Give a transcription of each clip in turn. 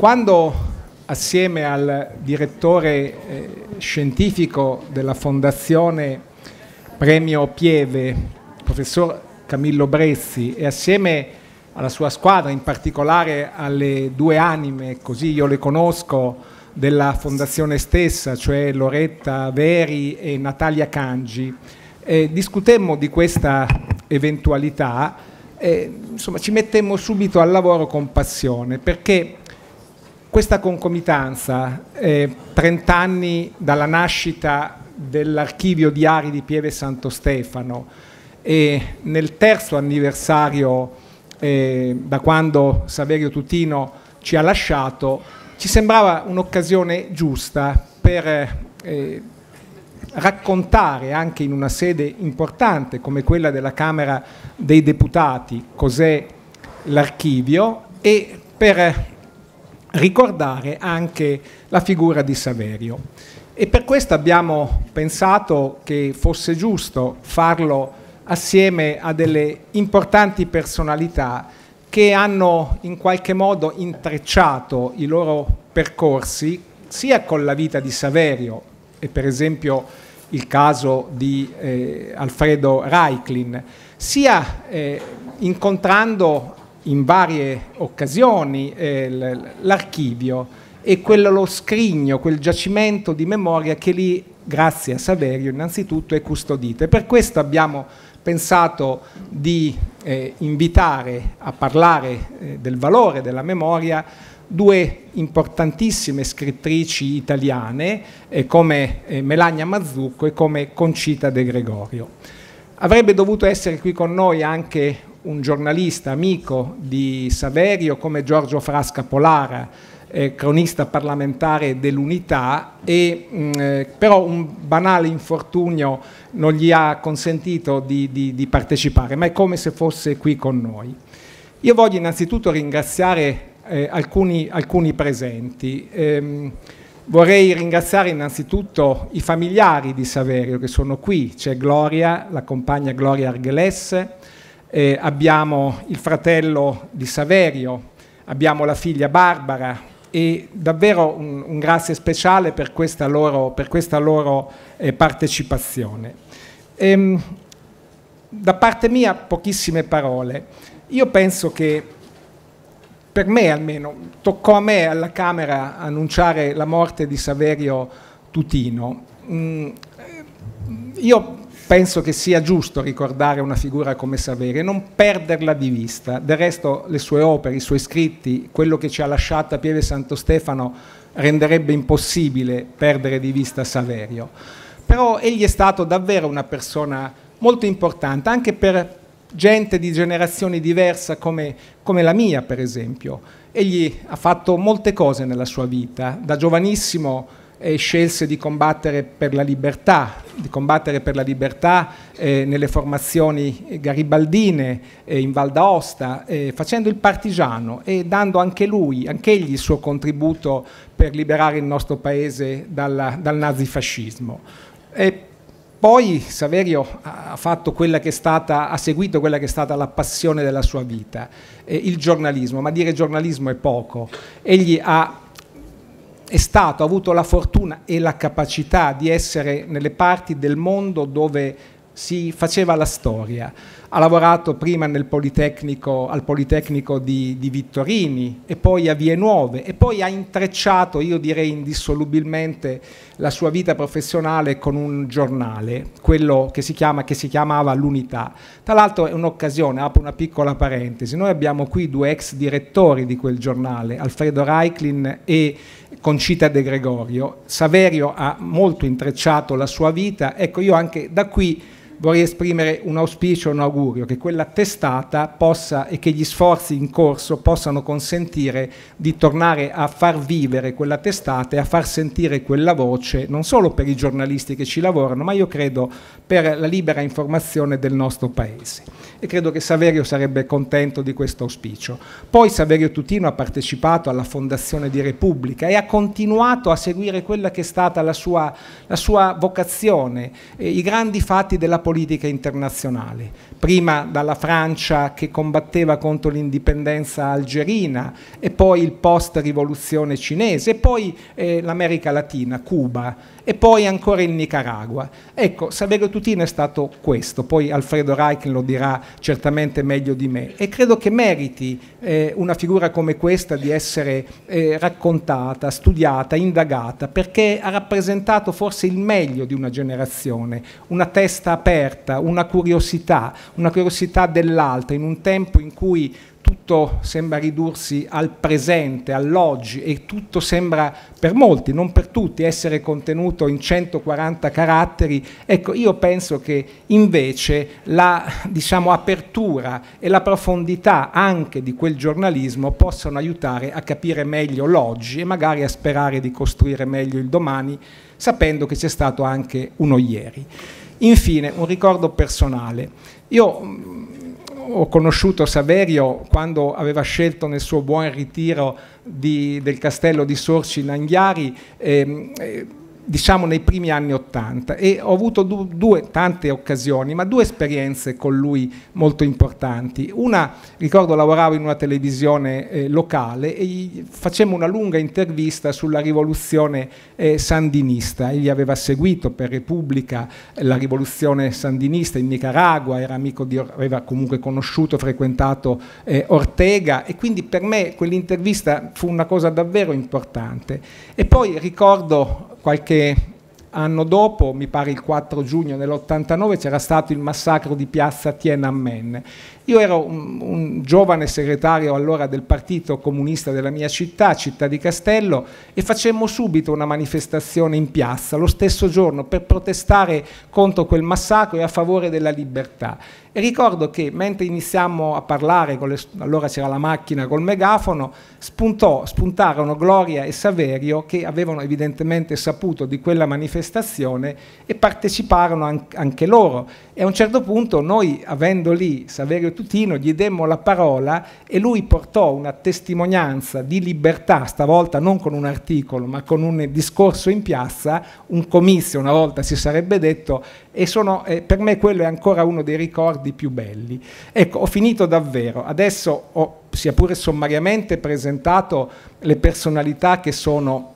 Quando assieme al direttore eh, scientifico della Fondazione Premio Pieve, professor Camillo Brezzi, e assieme alla sua squadra, in particolare alle due anime, così io le conosco, della fondazione stessa, cioè Loretta Veri e Natalia Cangi. Eh, discutemmo di questa eventualità, eh, insomma ci mettemmo subito al lavoro con passione, perché questa concomitanza, 30 eh, anni dalla nascita dell'archivio diari di Pieve Santo Stefano e nel terzo anniversario eh, da quando Saverio Tutino ci ha lasciato, ci sembrava un'occasione giusta per eh, raccontare anche in una sede importante come quella della Camera dei Deputati cos'è l'archivio e per ricordare anche la figura di Saverio. E per questo abbiamo pensato che fosse giusto farlo assieme a delle importanti personalità che hanno in qualche modo intrecciato i loro percorsi sia con la vita di Saverio e per esempio il caso di eh, Alfredo Reiklin, sia eh, incontrando in varie occasioni eh, l'archivio e quello lo scrigno, quel giacimento di memoria che lì, grazie a Saverio innanzitutto, è custodito. E per questo abbiamo pensato di eh, invitare a parlare eh, del valore della memoria due importantissime scrittrici italiane eh, come eh, Melania Mazzucco e come Concita De Gregorio. Avrebbe dovuto essere qui con noi anche un giornalista amico di Saverio come Giorgio Frasca Polara, eh, cronista parlamentare dell'Unità, e, mh, mm, eh, però un banale infortunio non gli ha consentito di, di, di partecipare, ma è come se fosse qui con noi. Io voglio innanzitutto ringraziare eh, alcuni, alcuni, presenti. Eh, vorrei ringraziare innanzitutto i familiari di Saverio che sono qui, c'è Gloria, la compagna Gloria Argelesse, eh, abbiamo il fratello di Saverio, abbiamo la figlia Barbara e davvero un, un grazie speciale per questa loro, per questa loro eh, partecipazione. Ehm, da parte mia pochissime parole. Io penso che per me almeno, toccò a me alla Camera annunciare la morte di Saverio Tutino. Mm, io penso che sia giusto ricordare una figura come Saverio e non perderla di vista. Del resto le sue opere, i suoi scritti, quello che ci ha lasciato a Pieve Santo Stefano renderebbe impossibile perdere di vista Saverio. Però egli è stato davvero una persona molto importante, anche per gente di generazioni diverse come, come la mia, per esempio. Egli ha fatto molte cose nella sua vita, da giovanissimo e scelse di combattere per la libertà, di combattere per la libertà eh, nelle formazioni garibaldine eh, in Val d'Aosta, eh, facendo il partigiano e dando anche lui, anche egli il suo contributo per liberare il nostro paese dalla, dal nazifascismo. E poi Saverio ha, stata, ha, seguito quella che è stata la passione della sua vita, eh, il giornalismo, ma dire giornalismo è poco. Egli ha è stato, ha avuto la fortuna e la capacità di essere nelle parti del mondo dove si faceva la storia ha lavorato prima Politecnico, al Politecnico di, di, Vittorini e poi a Vie Nuove e poi ha intrecciato, io direi indissolubilmente, la sua vita professionale con un giornale, quello che si, chiama, che si chiamava L'Unità. Tra l'altro è un'occasione, apro una piccola parentesi, noi abbiamo qui due ex direttori di quel giornale, Alfredo Reiklin e Concita De Gregorio. Saverio ha molto intrecciato la sua vita, ecco io anche da qui vorrei esprimere un auspicio, un augurio, che quella testata possa e che gli sforzi in corso possano consentire di tornare a far vivere quella testata e a far sentire quella voce, non solo per i giornalisti che ci lavorano, ma io credo per la libera informazione del nostro Paese. E credo che Saverio sarebbe contento di questo auspicio. Poi Saverio Tutino ha partecipato alla fondazione di Repubblica e ha continuato a seguire quella che è stata la sua, la sua vocazione, eh, i grandi fatti della politica politica internazionale, prima dalla Francia che combatteva contro l'indipendenza algerina e poi il post rivoluzione cinese e poi eh, l'America Latina, Cuba e poi ancora in Nicaragua. Ecco, Saverio Tutino è stato questo, poi Alfredo Reich lo dirà certamente meglio di me e credo che meriti eh, una figura come questa di essere eh, raccontata, studiata, indagata, perché ha rappresentato forse il meglio di una generazione, una testa aperta, una curiosità, una curiosità dell'altra in un tempo in cui tutto sembra ridursi al presente, all'oggi e tutto sembra per molti, non per tutti, essere contenuto in 140 caratteri, ecco io penso che invece la diciamo, apertura e la profondità anche di quel giornalismo possano aiutare a capire meglio l'oggi e magari a sperare di costruire meglio il domani, sapendo che c'è stato anche uno ieri. Infine, un ricordo personale. Io mm, ho conosciuto Saverio quando aveva scelto nel suo buon ritiro di, del castello di Sorci in Anghiari. Ehm, eh, diciamo nei primi anni Ottanta e ho avuto du due, tante occasioni, ma due esperienze con lui molto importanti. Una, ricordo, lavoravo in una televisione eh, locale e facemmo una lunga intervista sulla rivoluzione eh, sandinista. Egli aveva seguito per Repubblica eh, la rivoluzione sandinista in Nicaragua, era amico di, aveva comunque conosciuto, frequentato eh, Ortega e quindi per me quell'intervista fu una cosa davvero importante. E poi ricordo qualche anno dopo, mi pare il 4 giugno dell'89, c'era stato il massacro di piazza Tiananmen io ero un, un, giovane segretario allora del partito comunista della mia città, città di Castello, e facemmo subito una manifestazione in piazza lo stesso giorno per protestare contro quel massacro e a favore della libertà. E ricordo che mentre iniziamo a parlare, le, allora c'era la macchina col megafono, spuntò, spuntarono Gloria e Saverio che avevano evidentemente saputo di quella manifestazione e parteciparono anche loro. E a un certo punto noi, avendo lì Saverio Tutino gli demmo la parola e lui portò una testimonianza di libertà, stavolta non con un articolo ma con un discorso in piazza, un comizio una volta si sarebbe detto e sono, eh, per me quello è ancora uno dei ricordi più belli. Ecco, ho finito davvero, adesso ho sia pure sommariamente presentato le personalità che sono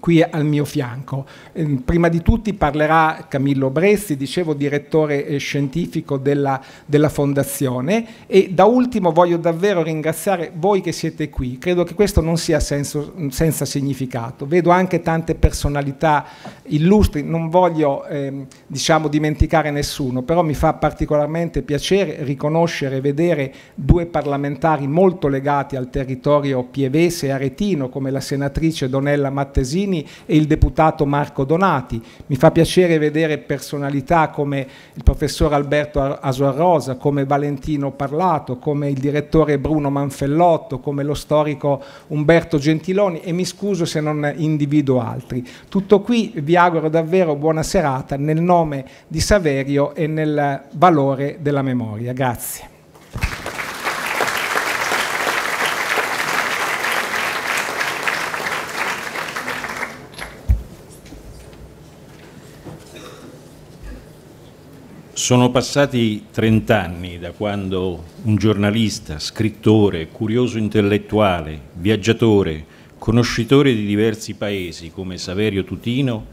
qui al mio fianco. Ehm, prima di tutti parlerà Camillo Bressi, dicevo direttore eh, scientifico della, della, Fondazione e da ultimo voglio davvero ringraziare voi che siete qui. Credo che questo non sia senso, senza significato. Vedo anche tante personalità illustri, non voglio eh, diciamo, dimenticare nessuno, però mi fa particolarmente piacere riconoscere e vedere due parlamentari molto legati al territorio pievese e aretino come la senatrice Donella Mattesini Salvini e il deputato Marco Donati. Mi fa piacere vedere personalità come il professor Alberto Asuarrosa, come Valentino Parlato, come il direttore Bruno Manfellotto, come lo storico Umberto Gentiloni e mi scuso se non individuo altri. Tutto qui, vi auguro davvero buona serata nel nome di Saverio e nel valore della memoria. Grazie. Sono passati 30 anni da quando un giornalista, scrittore, curioso intellettuale, viaggiatore, conoscitore di diversi paesi come Saverio Tutino,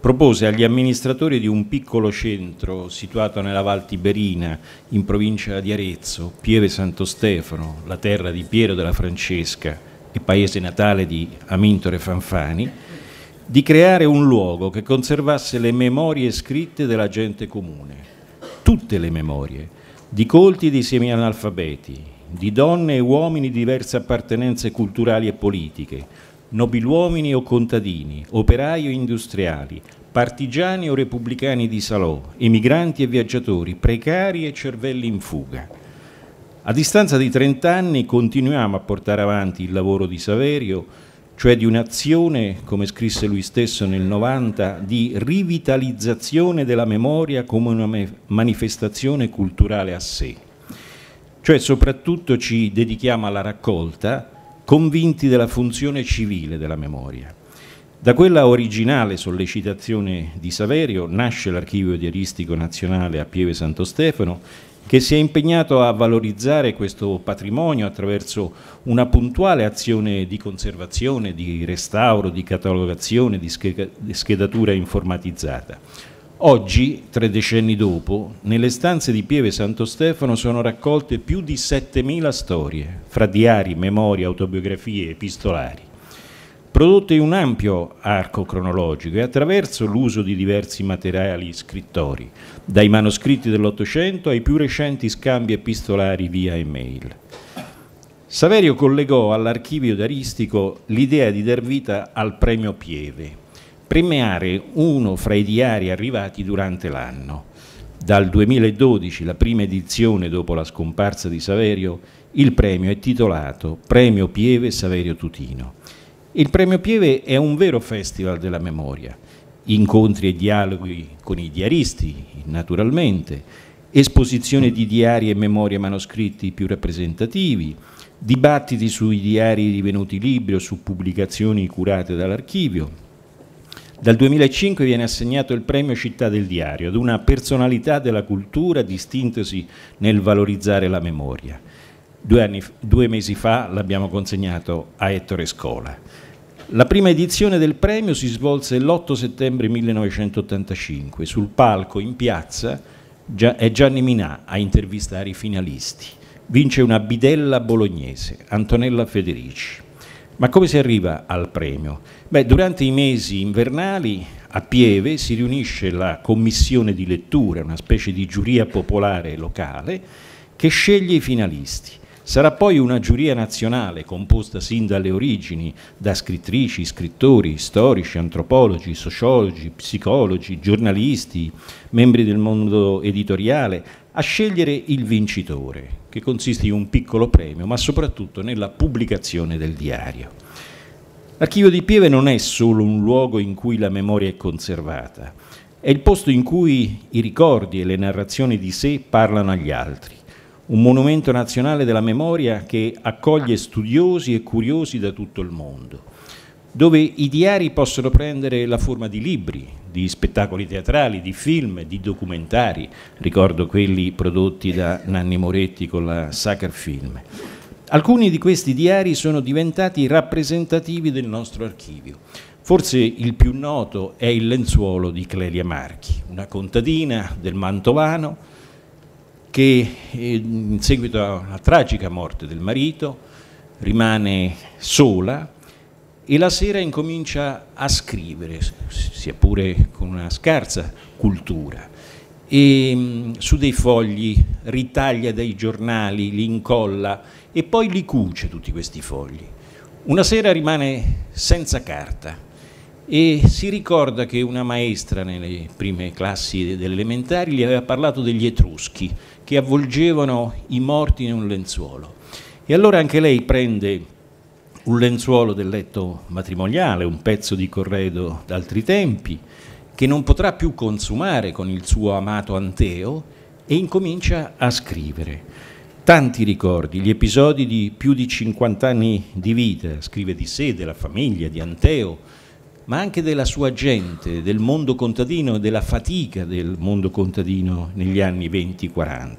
propose agli amministratori di un piccolo centro situato nella Val Tiberina, in provincia di Arezzo, Pieve Santo Stefano, la terra di Piero della Francesca e paese natale di Amintore Fanfani, di creare un luogo che conservasse le memorie scritte della gente comune tutte le memorie, di colti e di semianalfabeti, di donne e uomini di diverse appartenenze culturali e politiche, nobiluomini o contadini, operai o industriali, partigiani o repubblicani di Salò, emigranti e viaggiatori, precari e cervelli in fuga. A distanza di 30 anni continuiamo a portare avanti il lavoro di Saverio, cioè di un'azione, come scrisse lui stesso nel 90, di rivitalizzazione della memoria come una manifestazione culturale a sé. Cioè soprattutto ci dedichiamo alla raccolta convinti della funzione civile della memoria. Da quella originale sollecitazione di Saverio nasce l'Archivio Diaristico Nazionale a Pieve Santo Stefano che si è impegnato a valorizzare questo patrimonio attraverso una puntuale azione di conservazione, di restauro, di catalogazione, di schedatura informatizzata. Oggi, tre decenni dopo, nelle stanze di Pieve Santo Stefano sono raccolte più di 7.000 storie, fra diari, memorie, autobiografie, epistolari prodotto in un ampio arco cronologico e attraverso l'uso di diversi materiali scrittori, dai manoscritti dell'Ottocento ai più recenti scambi epistolari via email. Saverio collegò all'archivio d'Aristico l'idea di dar vita al premio Pieve, premiare uno fra i diari arrivati durante l'anno. Dal 2012, la prima edizione dopo la scomparsa di Saverio, il premio è titolato Premio Pieve Saverio Tutino il Premio Pieve è un vero festival della memoria, incontri e dialoghi con i diaristi, naturalmente, esposizione di diari e memorie manoscritti più rappresentativi, dibattiti sui diari divenuti libri o su pubblicazioni curate dall'archivio. Dal 2005 viene assegnato il premio Città del Diario ad una personalità della cultura distintosi nel valorizzare la memoria. Due, anni, due mesi fa l'abbiamo consegnato a Ettore Scola. La prima edizione del premio si svolse l'8 settembre 1985. Sul palco, in piazza, è Gianni Minà a intervistare i finalisti. Vince una bidella bolognese, Antonella Federici. Ma come si arriva al premio? Beh, durante i mesi invernali a Pieve si riunisce la commissione di lettura, una specie di giuria popolare locale, che sceglie i finalisti. Sarà poi una giuria nazionale composta sin dalle origini da scrittrici, scrittori, storici, antropologi, sociologi, psicologi, giornalisti, membri del mondo editoriale, a scegliere il vincitore, che consiste in un piccolo premio, ma soprattutto nella pubblicazione del diario. L'archivio di Pieve non è solo un luogo in cui la memoria è conservata, è il posto in cui i ricordi e le narrazioni di sé parlano agli altri un monumento nazionale della memoria che accoglie studiosi e curiosi da tutto il mondo, dove i diari possono prendere la forma di libri, di spettacoli teatrali, di film, di documentari, ricordo quelli prodotti da Nanni Moretti con la Sacher Film. Alcuni di questi diari sono diventati rappresentativi del nostro archivio. Forse il più noto è il lenzuolo di Clelia Marchi, una contadina del Mantovano, che eh, in seguito alla tragica morte del marito rimane sola e la sera incomincia a scrivere, sia pure con una scarsa cultura, e mm, su dei fogli ritaglia dei giornali, li incolla e poi li cuce tutti questi fogli. Una sera rimane senza carta e si ricorda che una maestra nelle prime classi delle elementari gli aveva parlato degli etruschi, che avvolgevano i morti in un lenzuolo. E allora anche lei prende un lenzuolo del letto matrimoniale, un pezzo di corredo d'altri tempi, che non potrà più consumare con il suo amato Anteo, e incomincia a scrivere. Tanti ricordi, gli episodi di più di 50 anni di vita, scrive di sé, della famiglia, di Anteo, ma anche della sua gente, del mondo contadino e della fatica del mondo contadino negli anni 20-40.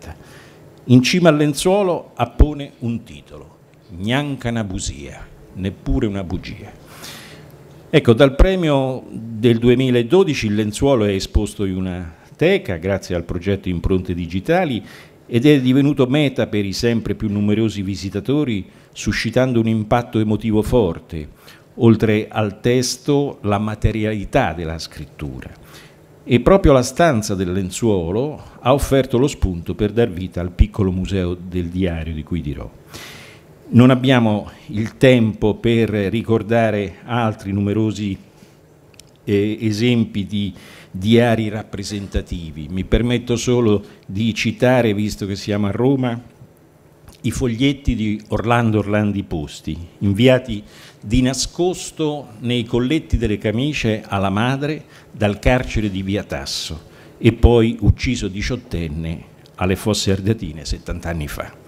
In cima al lenzuolo appone un titolo, Gnanca una busia, neppure una bugia. Ecco, dal premio del 2012 il lenzuolo è esposto in una teca grazie al progetto Impronte Digitali ed è divenuto meta per i sempre più numerosi visitatori, suscitando un impatto emotivo forte, oltre al testo, la materialità della scrittura. E proprio la stanza del lenzuolo ha offerto lo spunto per dar vita al piccolo museo del diario di cui dirò. Non abbiamo il tempo per ricordare altri numerosi eh, esempi di diari rappresentativi. Mi permetto solo di citare, visto che siamo a Roma, i foglietti di Orlando Orlandi Posti, inviati di nascosto nei colletti delle camicie alla madre dal carcere di Via Tasso e poi ucciso diciottenne alle fosse ardatine 70 anni fa.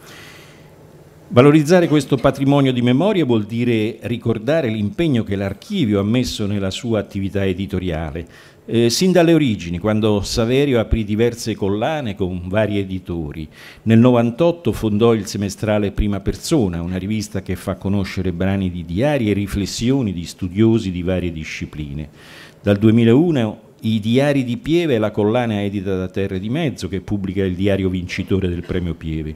Valorizzare questo patrimonio di memoria vuol dire ricordare l'impegno che l'archivio ha messo nella sua attività editoriale, eh, sin dalle origini, quando Saverio aprì diverse collane con vari editori. Nel 1998 fondò il semestrale Prima Persona, una rivista che fa conoscere brani di diari e riflessioni di studiosi di varie discipline. Dal 2001 i diari di Pieve è la collana edita da Terre di Mezzo che pubblica il diario vincitore del premio Pieve.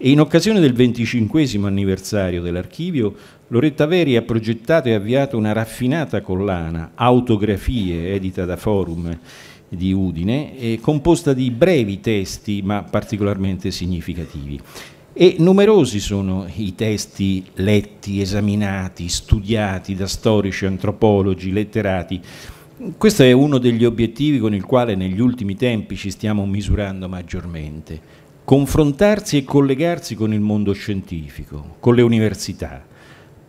E in occasione del 25 anniversario dell'archivio, Loretta Veri ha progettato e avviato una raffinata collana, Autografie, edita da Forum di Udine, composta di brevi testi ma particolarmente significativi. E numerosi sono i testi letti, esaminati, studiati da storici, antropologi, letterati. Questo è uno degli obiettivi con il quale negli ultimi tempi ci stiamo misurando maggiormente, confrontarsi e collegarsi con il mondo scientifico, con le università,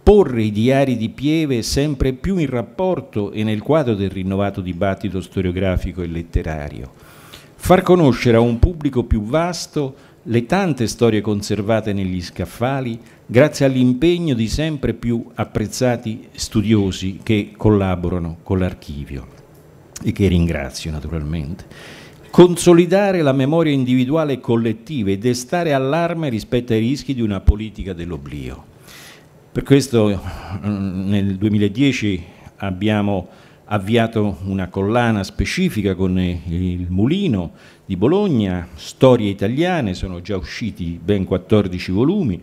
porre i diari di Pieve sempre più in rapporto e nel quadro del rinnovato dibattito storiografico e letterario, far conoscere a un pubblico più vasto le tante storie conservate negli scaffali grazie all'impegno di sempre più apprezzati studiosi che collaborano con l'archivio e che ringrazio naturalmente consolidare la memoria individuale e collettiva e destare allarme rispetto ai rischi di una politica dell'oblio. Per questo mm, nel 2010 abbiamo avviato una collana specifica con il Mulino di Bologna, Storie italiane, sono già usciti ben 14 volumi,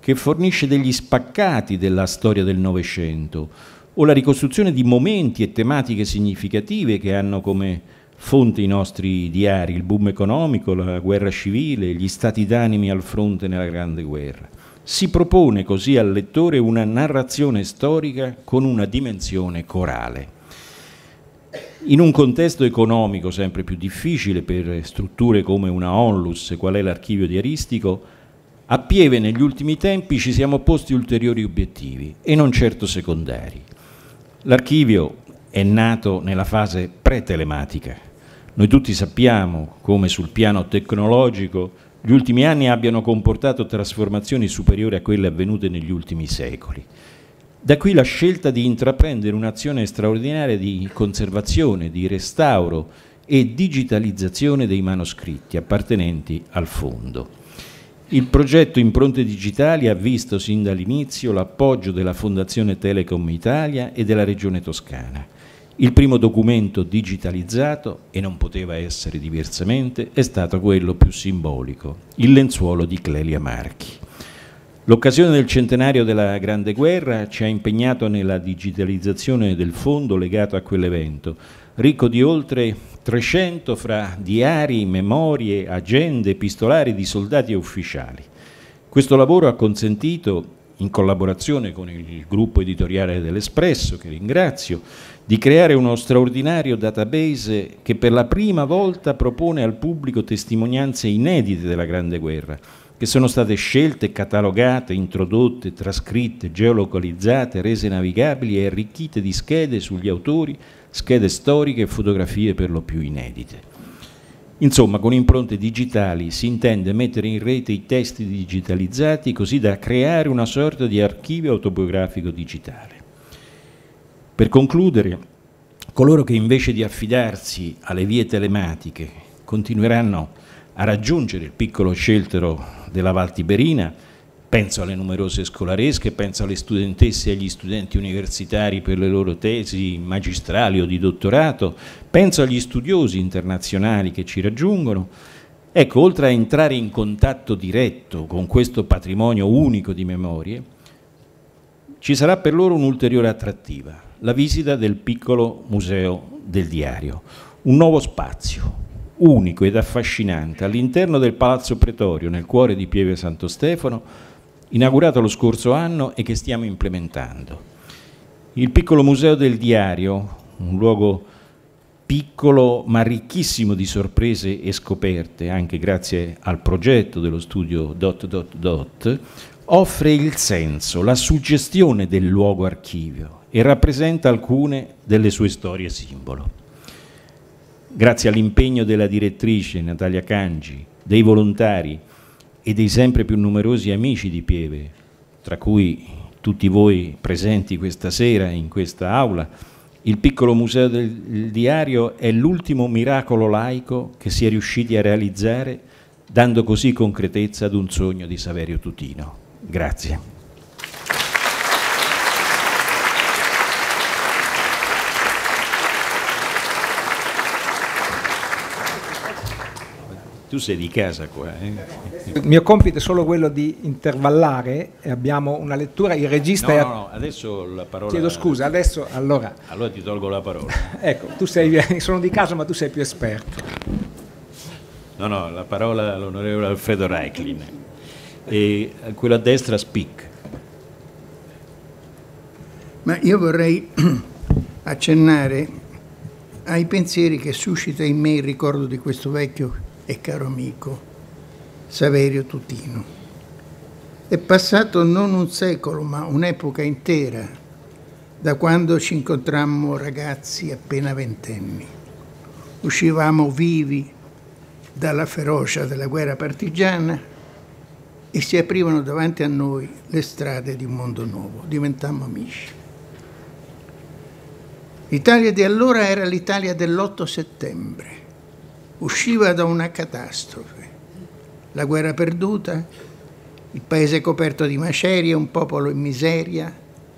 che fornisce degli spaccati della storia del Novecento o la ricostruzione di momenti e tematiche significative che hanno come fonte i nostri diari, il boom economico, la guerra civile, gli stati d'animi al fronte nella Grande Guerra. Si propone così al lettore una narrazione storica con una dimensione corale. In un contesto economico sempre più difficile per strutture come una onlus, qual è l'archivio diaristico, a Pieve negli ultimi tempi ci siamo posti ulteriori obiettivi e non certo secondari. L'archivio è nato nella fase pre-telematica, noi tutti sappiamo come sul piano tecnologico gli ultimi anni abbiano comportato trasformazioni superiori a quelle avvenute negli ultimi secoli. Da qui la scelta di intraprendere un'azione straordinaria di conservazione, di restauro e digitalizzazione dei manoscritti appartenenti al fondo. Il progetto Impronte Digitali ha visto sin dall'inizio l'appoggio della Fondazione Telecom Italia e della Regione Toscana il primo documento digitalizzato, e non poteva essere diversamente, è stato quello più simbolico, il lenzuolo di Clelia Marchi. L'occasione del centenario della Grande Guerra ci ha impegnato nella digitalizzazione del fondo legato a quell'evento, ricco di oltre 300 fra diari, memorie, agende epistolari di soldati e ufficiali. Questo lavoro ha consentito in collaborazione con il gruppo editoriale dell'Espresso, che ringrazio, di creare uno straordinario database che per la prima volta propone al pubblico testimonianze inedite della Grande Guerra, che sono state scelte, catalogate, introdotte, trascritte, geolocalizzate, rese navigabili e arricchite di schede sugli autori, schede storiche e fotografie per lo più inedite. Insomma, con impronte digitali si intende mettere in rete i testi digitalizzati così da creare una sorta di archivio autobiografico digitale. Per concludere, coloro che invece di affidarsi alle vie telematiche continueranno a raggiungere il piccolo sceltero della Val Tiberina, Penso alle numerose scolaresche, penso alle studentesse e agli studenti universitari per le loro tesi magistrali o di dottorato, penso agli studiosi internazionali che ci raggiungono. Ecco, oltre a entrare in contatto diretto con questo patrimonio unico di memorie, ci sarà per loro un'ulteriore attrattiva, la visita del piccolo museo del diario, un nuovo spazio, unico ed affascinante, all'interno del Palazzo Pretorio, nel cuore di Pieve Santo Stefano, inaugurato lo scorso anno e che stiamo implementando. Il piccolo museo del diario, un luogo piccolo ma ricchissimo di sorprese e scoperte, anche grazie al progetto dello studio dot dot dot, offre il senso, la suggestione del luogo archivio e rappresenta alcune delle sue storie simbolo. Grazie all'impegno della direttrice Natalia Cangi, dei volontari e dei sempre più numerosi amici di Pieve, tra cui tutti voi presenti questa sera in questa aula, il piccolo museo del diario è l'ultimo miracolo laico che si è riusciti a realizzare, dando così concretezza ad un sogno di Saverio Tutino. Grazie. Tu sei di casa qua. Eh? Il mio compito è solo quello di intervallare, e abbiamo una lettura, il regista... No, no, no, adesso la parola... Chiedo scusa, adesso allora... Allora ti tolgo la parola. ecco, tu sei, sono di casa ma tu sei più esperto. No, no, la parola all'onorevole Alfredo Reichlin. E quello a destra speak. Ma io vorrei accennare ai pensieri che suscita in me il ricordo di questo vecchio e caro amico Saverio Tutino. È passato non un secolo, ma un'epoca intera da quando ci incontrammo ragazzi appena ventenni. Uscivamo vivi dalla ferocia della guerra partigiana e si aprivano davanti a noi le strade di un mondo nuovo. Diventammo amici. L'Italia di allora era l'Italia dell'8 settembre usciva da una catastrofe. La guerra perduta, il paese coperto di macerie, un popolo in miseria,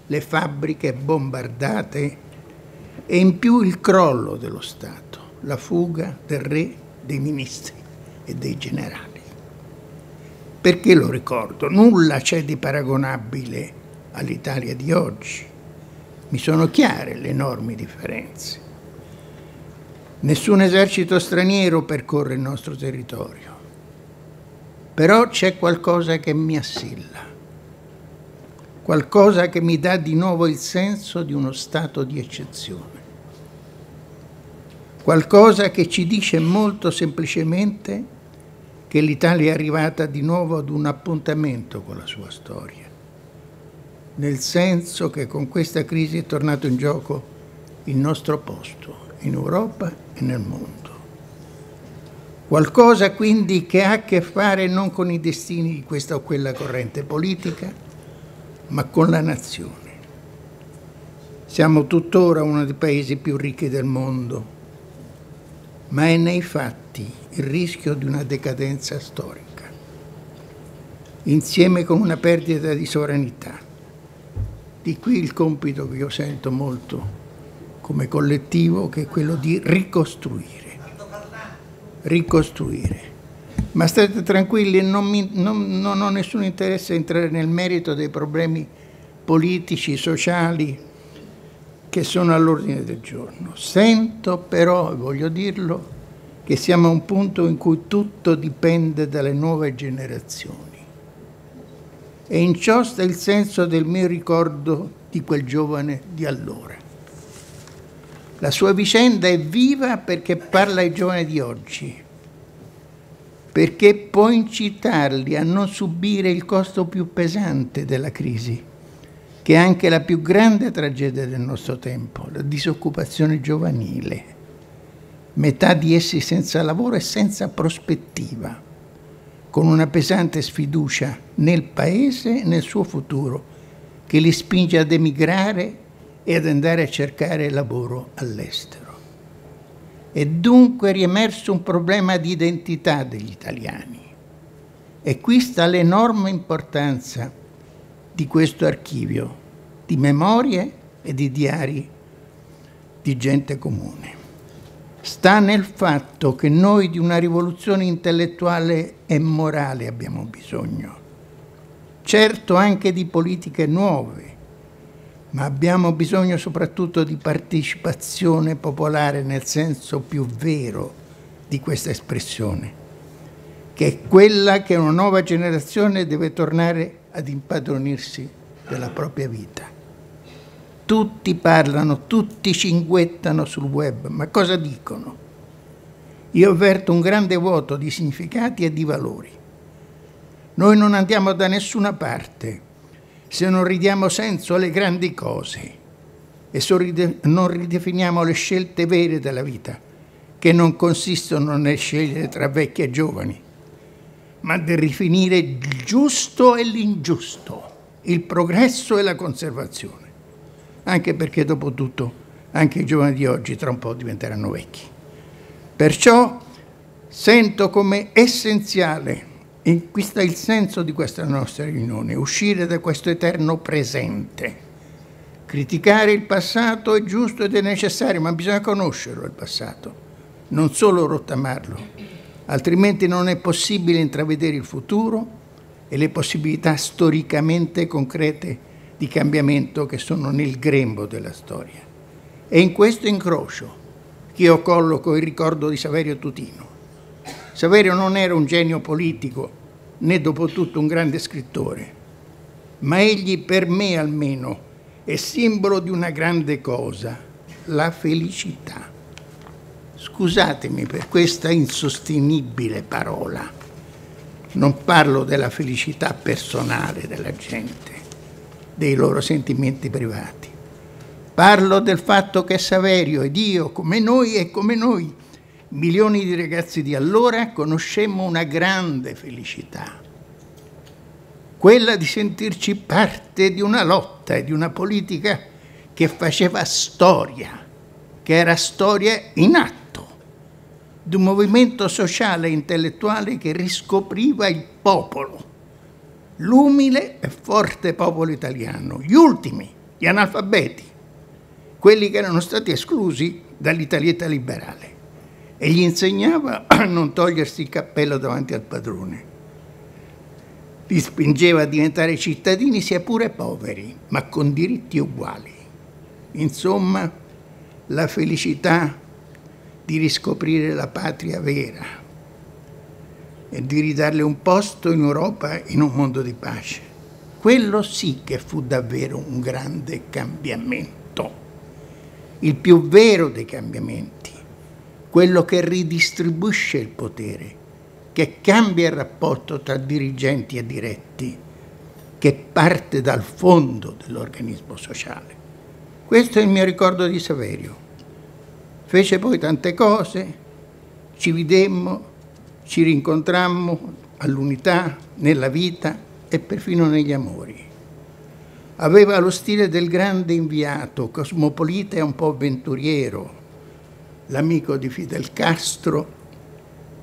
le fabbriche bombardate e in più il crollo dello Stato, la fuga del re, dei ministri e dei generali. Perché lo ricordo? Nulla c'è di paragonabile all'Italia di oggi. Mi sono chiare le enormi differenze Nessun esercito straniero percorre il nostro territorio. Però c'è qualcosa che mi assilla, qualcosa che mi dà di nuovo il senso di uno stato di eccezione, qualcosa che ci dice molto semplicemente che l'Italia è arrivata di nuovo ad un appuntamento con la sua storia, nel senso che con questa crisi è tornato in gioco il nostro posto in Europa e nel mondo. Qualcosa quindi che ha a che fare non con i destini di questa o quella corrente politica, ma con la nazione. Siamo tuttora uno dei paesi più ricchi del mondo, ma è nei fatti il rischio di una decadenza storica, insieme con una perdita di sovranità. Di qui il compito che io sento molto come collettivo che è quello di ricostruire. Ricostruire. Ma state tranquilli, non, mi, non, non ho nessun interesse a entrare nel merito dei problemi politici, sociali che sono all'ordine del giorno. Sento però, voglio dirlo, che siamo a un punto in cui tutto dipende dalle nuove generazioni. E in ciò sta il senso del mio ricordo di quel giovane di allora. La sua vicenda è viva perché parla ai giovani di oggi, perché può incitarli a non subire il costo più pesante della crisi, che è anche la più grande tragedia del nostro tempo, la disoccupazione giovanile. Metà di essi senza lavoro e senza prospettiva, con una pesante sfiducia nel paese e nel suo futuro, che li spinge ad emigrare e ad andare a cercare lavoro all'estero. È dunque riemerso un problema di identità degli italiani. E qui sta l'enorme importanza di questo archivio, di memorie e di diari di gente comune. Sta nel fatto che noi di una rivoluzione intellettuale e morale abbiamo bisogno, certo anche di politiche nuove, ma abbiamo bisogno soprattutto di partecipazione popolare nel senso più vero di questa espressione, che è quella che una nuova generazione deve tornare ad impadronirsi della propria vita. Tutti parlano, tutti cinguettano sul web, ma cosa dicono? Io avverto un grande vuoto di significati e di valori. Noi non andiamo da nessuna parte se non ridiamo senso alle grandi cose e non ridefiniamo le scelte vere della vita, che non consistono nel scegliere tra vecchi e giovani, ma nel rifinire il giusto e l'ingiusto, il progresso e la conservazione. Anche perché dopo tutto anche i giovani di oggi tra un po' diventeranno vecchi. Perciò sento come essenziale in, questo è il senso di questa nostra riunione, uscire da questo eterno presente. Criticare il passato è giusto ed è necessario, ma bisogna conoscerlo il passato, non solo rottamarlo, altrimenti non è possibile intravedere il futuro e le possibilità storicamente concrete di cambiamento che sono nel grembo della storia. È in questo incrocio che io colloco il ricordo di Saverio Tutino, Saverio non era un genio politico, né dopo tutto un grande scrittore, ma egli per me almeno è simbolo di una grande cosa, la felicità. Scusatemi per questa insostenibile parola. Non parlo della felicità personale della gente, dei loro sentimenti privati. Parlo del fatto che Saverio ed io, come noi e come noi, milioni di ragazzi di allora conoscemmo una grande felicità, quella di sentirci parte di una lotta e di una politica che faceva storia, che era storia in atto, di un movimento sociale e intellettuale che riscopriva il popolo, l'umile e forte popolo italiano, gli ultimi, gli analfabeti, quelli che erano stati esclusi dall'Italietta liberale e gli insegnava a non togliersi il cappello davanti al padrone. Li spingeva a diventare cittadini sia pure poveri, ma con diritti uguali. Insomma, la felicità di riscoprire la patria vera e di ridarle un posto in Europa in un mondo di pace. Quello sì che fu davvero un grande cambiamento, il più vero dei cambiamenti quello che ridistribuisce il potere, che cambia il rapporto tra dirigenti e diretti, che parte dal fondo dell'organismo sociale. Questo è il mio ricordo di Saverio. Fece poi tante cose, ci videmmo, ci rincontrammo all'unità, nella vita e perfino negli amori. Aveva lo stile del grande inviato, cosmopolita e un po' avventuriero, l'amico di Fidel Castro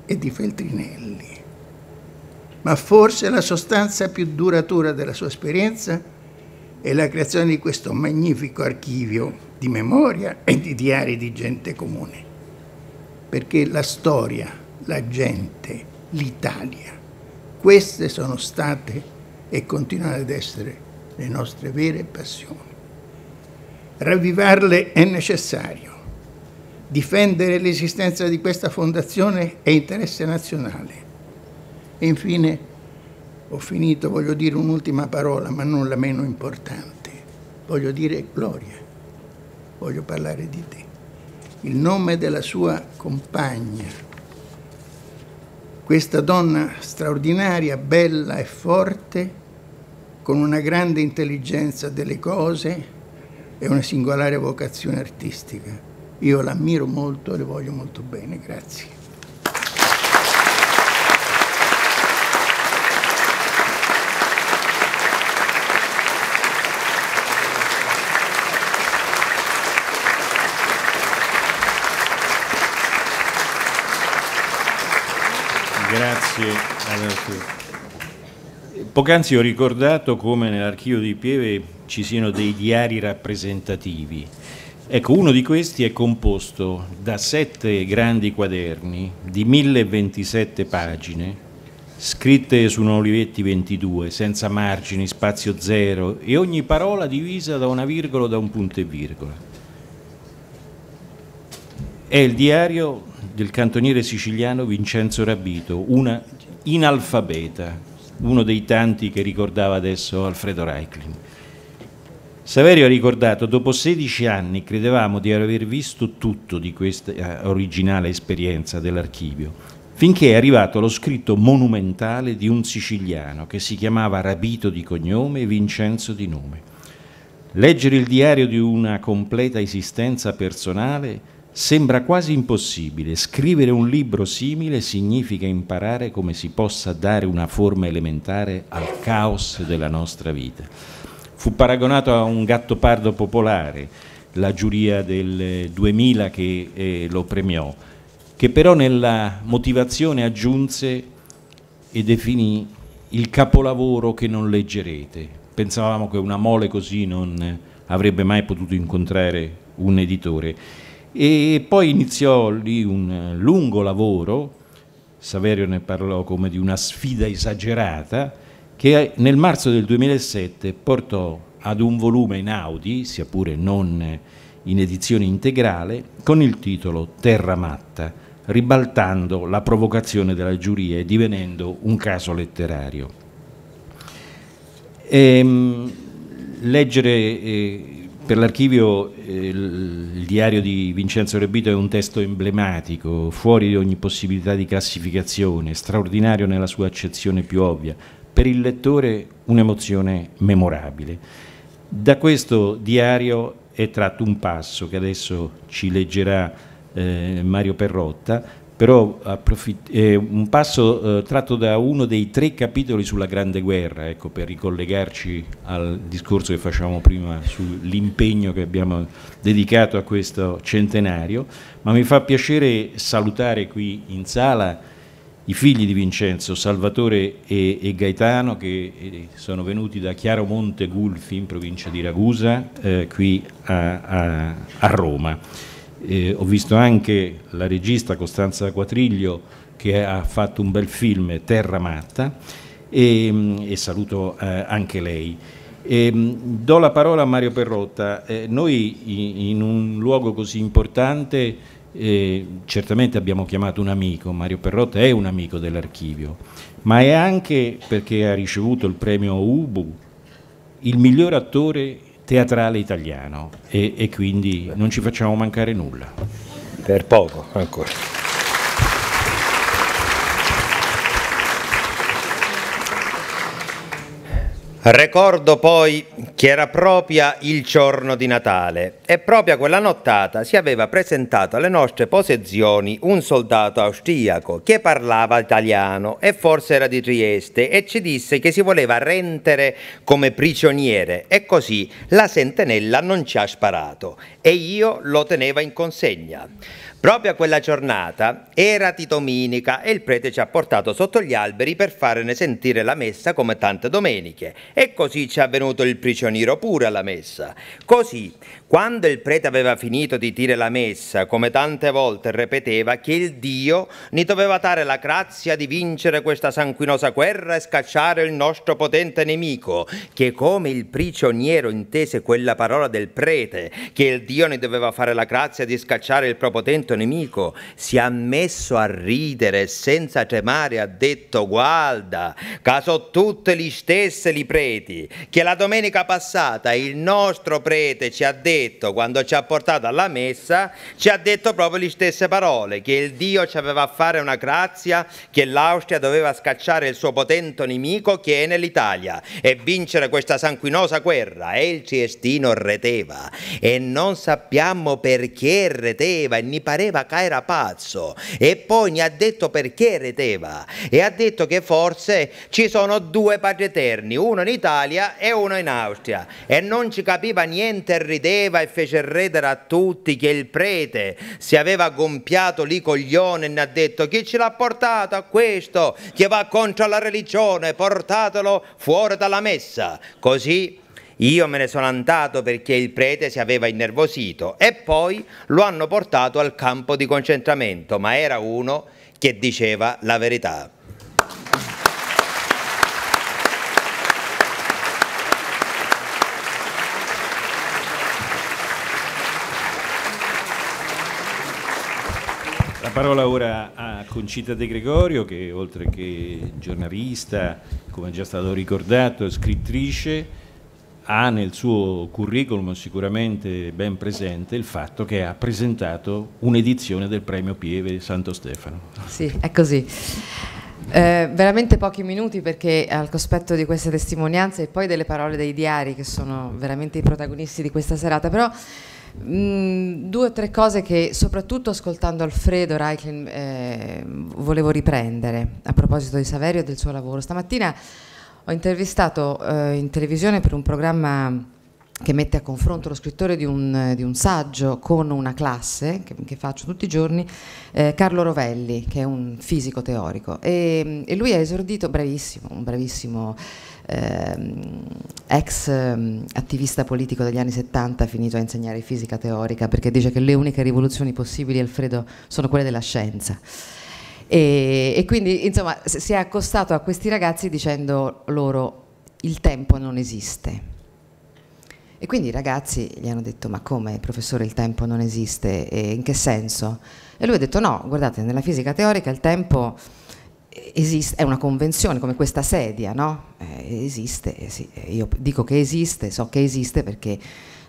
e di Feltrinelli. Ma forse la sostanza più duratura della sua esperienza è la creazione di questo magnifico archivio di memoria e di diari di gente comune. Perché la storia, la gente, l'Italia, queste sono state e continuano ad essere le nostre vere passioni. Ravvivarle è necessario Difendere l'esistenza di questa fondazione è interesse nazionale. E infine, ho finito, voglio dire un'ultima parola, ma non la meno importante. Voglio dire gloria, voglio parlare di te. Il nome della sua compagna, questa donna straordinaria, bella e forte, con una grande intelligenza delle cose e una singolare vocazione artistica io l'ammiro molto e le voglio molto bene, grazie. Grazie Poc'anzi ho ricordato come nell'archivio di Pieve ci siano dei diari rappresentativi. Ecco, uno di questi è composto da sette grandi quaderni di 1027 pagine, scritte su un Olivetti 22, senza margini, spazio zero e ogni parola divisa da una virgola o da un punto e virgola. È il diario del cantoniere siciliano Vincenzo Rabito, una inalfabeta, uno dei tanti che ricordava adesso Alfredo Reichlin. Saverio ha ricordato, dopo 16 anni credevamo di aver visto tutto di questa eh, originale esperienza dell'archivio, finché è arrivato lo scritto monumentale di un siciliano che si chiamava Rabito di cognome e Vincenzo di nome. Leggere il diario di una completa esistenza personale Sembra quasi impossibile. Scrivere un libro simile significa imparare come si possa dare una forma elementare al caos della nostra vita. Fu paragonato a un gatto pardo popolare, la giuria del 2000 che eh, lo premiò, che però nella motivazione aggiunse e definì il capolavoro che non leggerete. Pensavamo che una mole così non avrebbe mai potuto incontrare un editore. E poi iniziò lì un lungo lavoro, Saverio ne parlò come di una sfida esagerata, che nel marzo del 2007 portò ad un volume in Audi, sia pure non in edizione integrale, con il titolo Terra Matta, ribaltando la provocazione della giuria e divenendo un caso letterario. Ehm, leggere eh, per l'archivio eh, il diario di Vincenzo Rebito è un testo emblematico, fuori di ogni possibilità di classificazione, straordinario nella sua accezione più ovvia, per il lettore un'emozione memorabile. Da questo diario è tratto un passo che adesso ci leggerà eh, Mario Perrotta, però è un passo eh, tratto da uno dei tre capitoli sulla Grande Guerra, ecco, per ricollegarci al discorso che facevamo prima sull'impegno che abbiamo dedicato a questo centenario, ma mi fa piacere salutare qui in sala i figli di Vincenzo, Salvatore e, e Gaetano, che e eh, sono venuti da Chiaromonte Gulfi in provincia di Ragusa, eh, qui a, a, a Roma. Eh, ho visto anche la regista Costanza Quatriglio che ha fatto un bel film, Terra Matta, e, mm, e saluto eh, anche lei. E, ehm, do la parola a Mario Perrotta. Eh, noi in, in un luogo così importante eh, certamente abbiamo chiamato un amico, Mario Perrotta è un amico dell'archivio, ma è anche perché ha ricevuto il premio Ubu il miglior attore teatrale italiano e, e quindi non ci facciamo mancare nulla. Per poco ancora. Ricordo poi che era propria il giorno di Natale e proprio quella nottata si aveva presentato alle nostre posizioni un soldato austriaco che parlava italiano e forse era di Trieste e ci disse che si voleva rendere come prigioniere e così la sentinella non ci ha sparato e io lo tenevo in consegna. Proprio a quella giornata era Titominica e il prete ci ha portato sotto gli alberi per farne sentire la messa come tante domeniche e così ci è venuto il prigioniero pure alla messa. Così, quando il prete aveva finito di dire la messa, come tante volte ripeteva che il Dio ne doveva dare la grazia di vincere questa sanguinosa guerra e scacciare il nostro potente nemico, che come il prigioniero intese quella parola del prete, che il Dio ne doveva fare la grazia di scacciare il proprio propotente spavento nemico, si è messo a ridere senza tremare, ha detto guarda, caso tutte gli stesse li preti, che la domenica passata il nostro prete ci ha detto, quando ci ha portato alla messa, ci ha detto proprio le stesse parole, che il Dio ci aveva a fare una grazia, che l'Austria doveva scacciare il suo potente nemico che è nell'Italia e vincere questa sanguinosa guerra e il Ciestino reteva e non sappiamo perché reteva e ne pare pareva che era pazzo e poi mi ha detto perché reteva e ha detto che forse ci sono due padri eterni, uno in Italia e uno in Austria e non ci capiva niente rideva e fece redere a tutti che il prete si aveva gonfiato lì coglione e ne ha detto chi ce l'ha portato a questo che va contro la religione portatelo fuori dalla messa così io me ne sono andato perché il prete si aveva innervosito e poi lo hanno portato al campo di concentramento, ma era uno che diceva la verità. La parola ora a Concita De Gregorio che oltre che giornalista, come è già stato ricordato, è scrittrice, ha nel suo curriculum sicuramente ben presente il fatto che ha presentato un'edizione del premio Pieve Santo Stefano. Sì, è così. Eh, veramente pochi minuti perché al cospetto di queste testimonianze e poi delle parole dei diari che sono veramente i protagonisti di questa serata, però mh, mm, due o tre cose che soprattutto ascoltando Alfredo Reichlin eh, volevo riprendere a proposito di Saverio e del suo lavoro. Stamattina ho intervistato eh, in televisione per un programma che mette a confronto lo scrittore di un, di un saggio con una classe che, che faccio tutti i giorni, eh, Carlo Rovelli, che è un fisico teorico. E, e lui ha esordito, bravissimo, un bravissimo eh, ex eh, attivista politico degli anni 70, finito a insegnare fisica teorica, perché dice che le uniche rivoluzioni possibili, Alfredo, sono quelle della scienza. E, e quindi insomma si è accostato a questi ragazzi dicendo loro il tempo non esiste. E quindi i ragazzi gli hanno detto ma come professore il tempo non esiste e in che senso? E lui ha detto no, guardate nella fisica teorica il tempo esiste, è una convenzione come questa sedia, no? Eh, esiste, eh sì, eh, io dico che esiste, so che esiste perché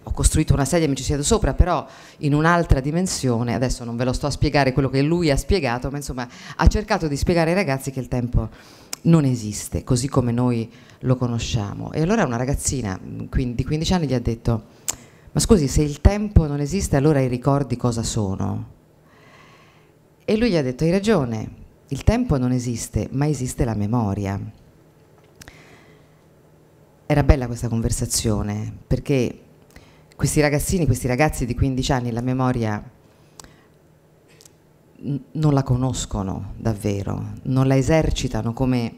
ho costruito una sedia e mi ci siedo sopra, però in un'altra dimensione, adesso non ve lo sto a spiegare quello che lui ha spiegato, ma insomma ha cercato di spiegare ai ragazzi che il tempo non esiste così come noi lo conosciamo. E allora una ragazzina mm, di 15 anni gli ha detto, ma scusi, se il tempo non esiste allora i ricordi cosa sono? E lui gli ha detto, hai ragione, il tempo non esiste, ma esiste la memoria. Era bella questa conversazione perché questi ragazzini, questi ragazzi di 15 anni la memoria non la conoscono davvero, non la esercitano come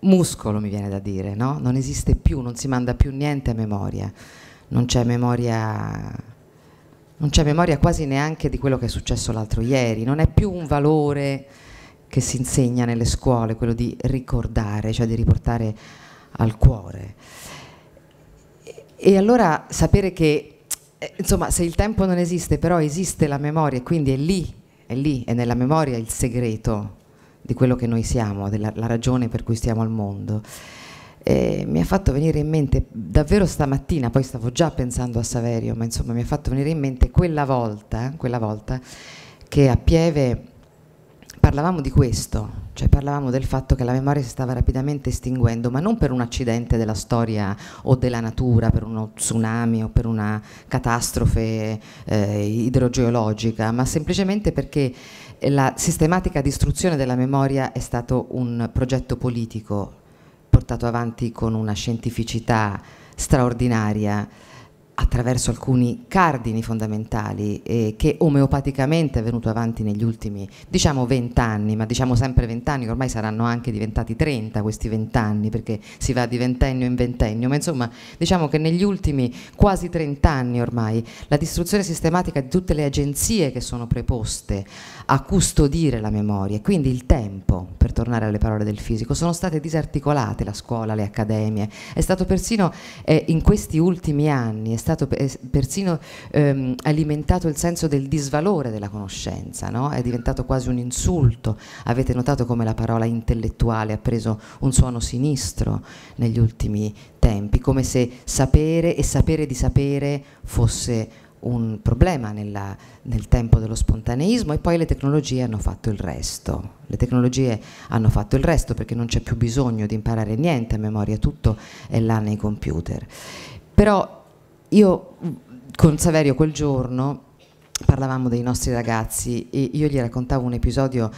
muscolo, mi viene da dire, no? Non esiste più, non si manda più niente a memoria, non c'è memoria, non c'è memoria quasi neanche di quello che è successo l'altro ieri, non è più un valore che si insegna nelle scuole, quello di ricordare, cioè di riportare al cuore. E allora sapere che, eh, insomma, se il tempo non esiste, però esiste la memoria, e quindi è lì, è lì, è nella memoria il segreto di quello che noi siamo, della ragione per cui stiamo al mondo. Eh, mi ha fatto venire in mente davvero stamattina, poi stavo già pensando a Saverio, ma insomma mi ha fatto venire in mente quella volta, eh, quella volta che a Pieve parlavamo di questo, cioè parlavamo del fatto che la memoria si stava rapidamente estinguendo, ma non per un accidente della storia o della natura, per uno tsunami o per una catastrofe eh, idrogeologica, ma semplicemente perché eh, la sistematica distruzione della memoria è stato un progetto politico portato avanti con una scientificità straordinaria attraverso alcuni cardini fondamentali eh, che omeopaticamente è venuto avanti negli ultimi diciamo vent'anni, ma diciamo sempre vent'anni, ormai saranno anche diventati trenta questi vent'anni, perché si va di ventennio in ventennio, ma insomma diciamo che negli ultimi quasi trent'anni ormai la distruzione sistematica di tutte le agenzie che sono preposte a custodire la memoria, quindi il tempo, per tornare alle parole del fisico, sono state disarticolate la scuola, le accademie, è stato persino eh, in questi ultimi anni, è stato è eh, persino ehm, alimentato il senso del disvalore della conoscenza, no? è diventato quasi un insulto, avete notato come la parola intellettuale ha preso un suono sinistro negli ultimi tempi, come se sapere e sapere di sapere fosse un problema nella, nel tempo dello spontaneismo e poi le tecnologie hanno fatto il resto. Le tecnologie hanno fatto il resto perché non c'è più bisogno di imparare niente a memoria, tutto è là nei computer. Però io con Saverio quel giorno parlavamo dei nostri ragazzi e io gli raccontavo un episodio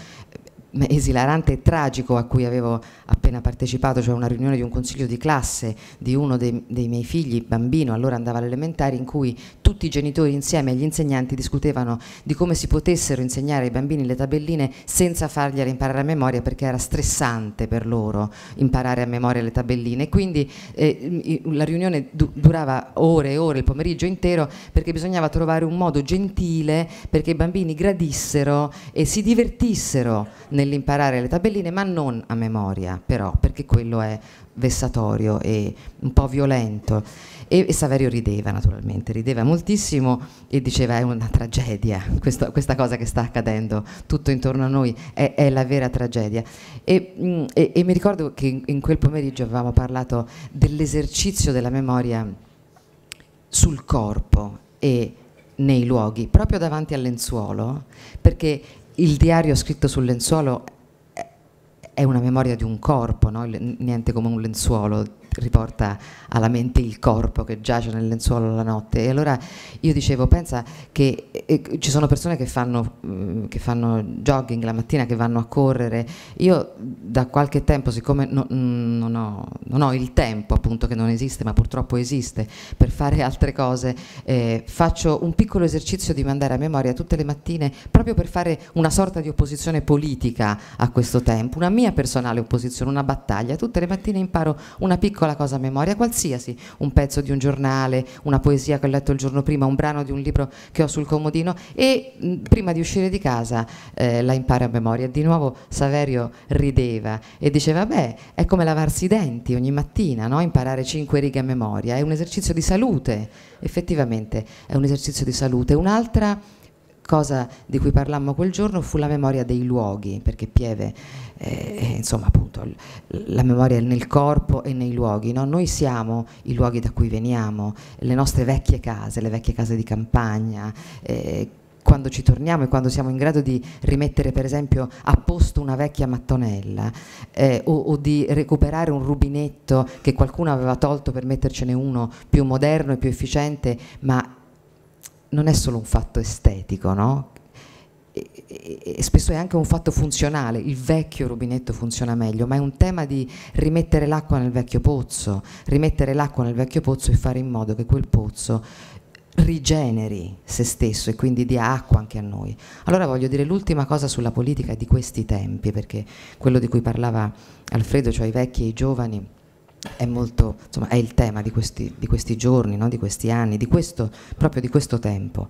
esilarante e tragico a cui avevo appena partecipato, cioè una riunione di un consiglio di classe di uno dei, dei miei figli, bambino, allora andava all'elementare, in cui tutti i genitori insieme agli insegnanti discutevano di come si potessero insegnare ai bambini le tabelline senza fargliele imparare a memoria perché era stressante per loro imparare a memoria le tabelline. Quindi eh, la riunione du durava ore e ore, il pomeriggio intero, perché bisognava trovare un modo gentile perché i bambini gradissero e si divertissero nell'imparare le tabelline, ma non a memoria però, perché quello è vessatorio e un po' violento. E, e Saverio rideva naturalmente, rideva moltissimo e diceva è una tragedia, questa, questa cosa che sta accadendo tutto intorno a noi è, è la vera tragedia. E, mm, e, e mi ricordo che in, in quel pomeriggio avevamo parlato dell'esercizio della memoria sul corpo e nei luoghi, proprio davanti al lenzuolo, perché il diario scritto sul lenzuolo è una memoria di un corpo, no? niente come un lenzuolo riporta alla mente il corpo che giace nel lenzuolo la notte. E allora io dicevo, pensa che eh, eh ci sono persone che fanno, mh, mm, che fanno, jogging la mattina, che vanno a correre. Io da qualche tempo, siccome no, mh, mm, non, ho, non, ho, il tempo, appunto che non esiste, ma purtroppo esiste, per fare altre cose, eh, faccio un piccolo esercizio di mandare a memoria tutte le mattine proprio per fare una sorta di opposizione politica a questo tempo, una mia personale opposizione, una battaglia. Tutte le mattine imparo una piccola piccola cosa a memoria, qualsiasi, un pezzo di un giornale, una poesia che ho letto il giorno prima, un brano di un libro che ho sul comodino e mh, prima di uscire di casa eh, la imparo a memoria. Di nuovo Saverio rideva e diceva, beh, è come lavarsi i denti ogni mattina, no? imparare cinque righe a memoria, è un esercizio di salute, effettivamente è un esercizio di salute. Un'altra cosa di cui parlammo quel giorno fu la memoria dei luoghi, perché Pieve, eh, eh insomma appunto, la memoria nel corpo e nei luoghi, no? noi siamo i luoghi da cui veniamo, le nostre vecchie case, le vecchie case di campagna, eh, quando ci torniamo e quando siamo in grado di rimettere per esempio a posto una vecchia mattonella eh, o, o, di recuperare un rubinetto che qualcuno aveva tolto per mettercene uno più moderno e più efficiente ma non è solo un fatto estetico, no? E, e, e spesso è anche un fatto funzionale, il vecchio rubinetto funziona meglio, ma è un tema di rimettere l'acqua nel vecchio pozzo, rimettere l'acqua nel vecchio pozzo e fare in modo che quel pozzo rigeneri se stesso e quindi dia acqua anche a noi. Allora voglio dire l'ultima cosa sulla politica di questi tempi, perché quello di cui parlava Alfredo, cioè i vecchi e i giovani, è, molto, insomma, è il tema di questi, di questi giorni, no? di questi anni, di questo, proprio di questo tempo.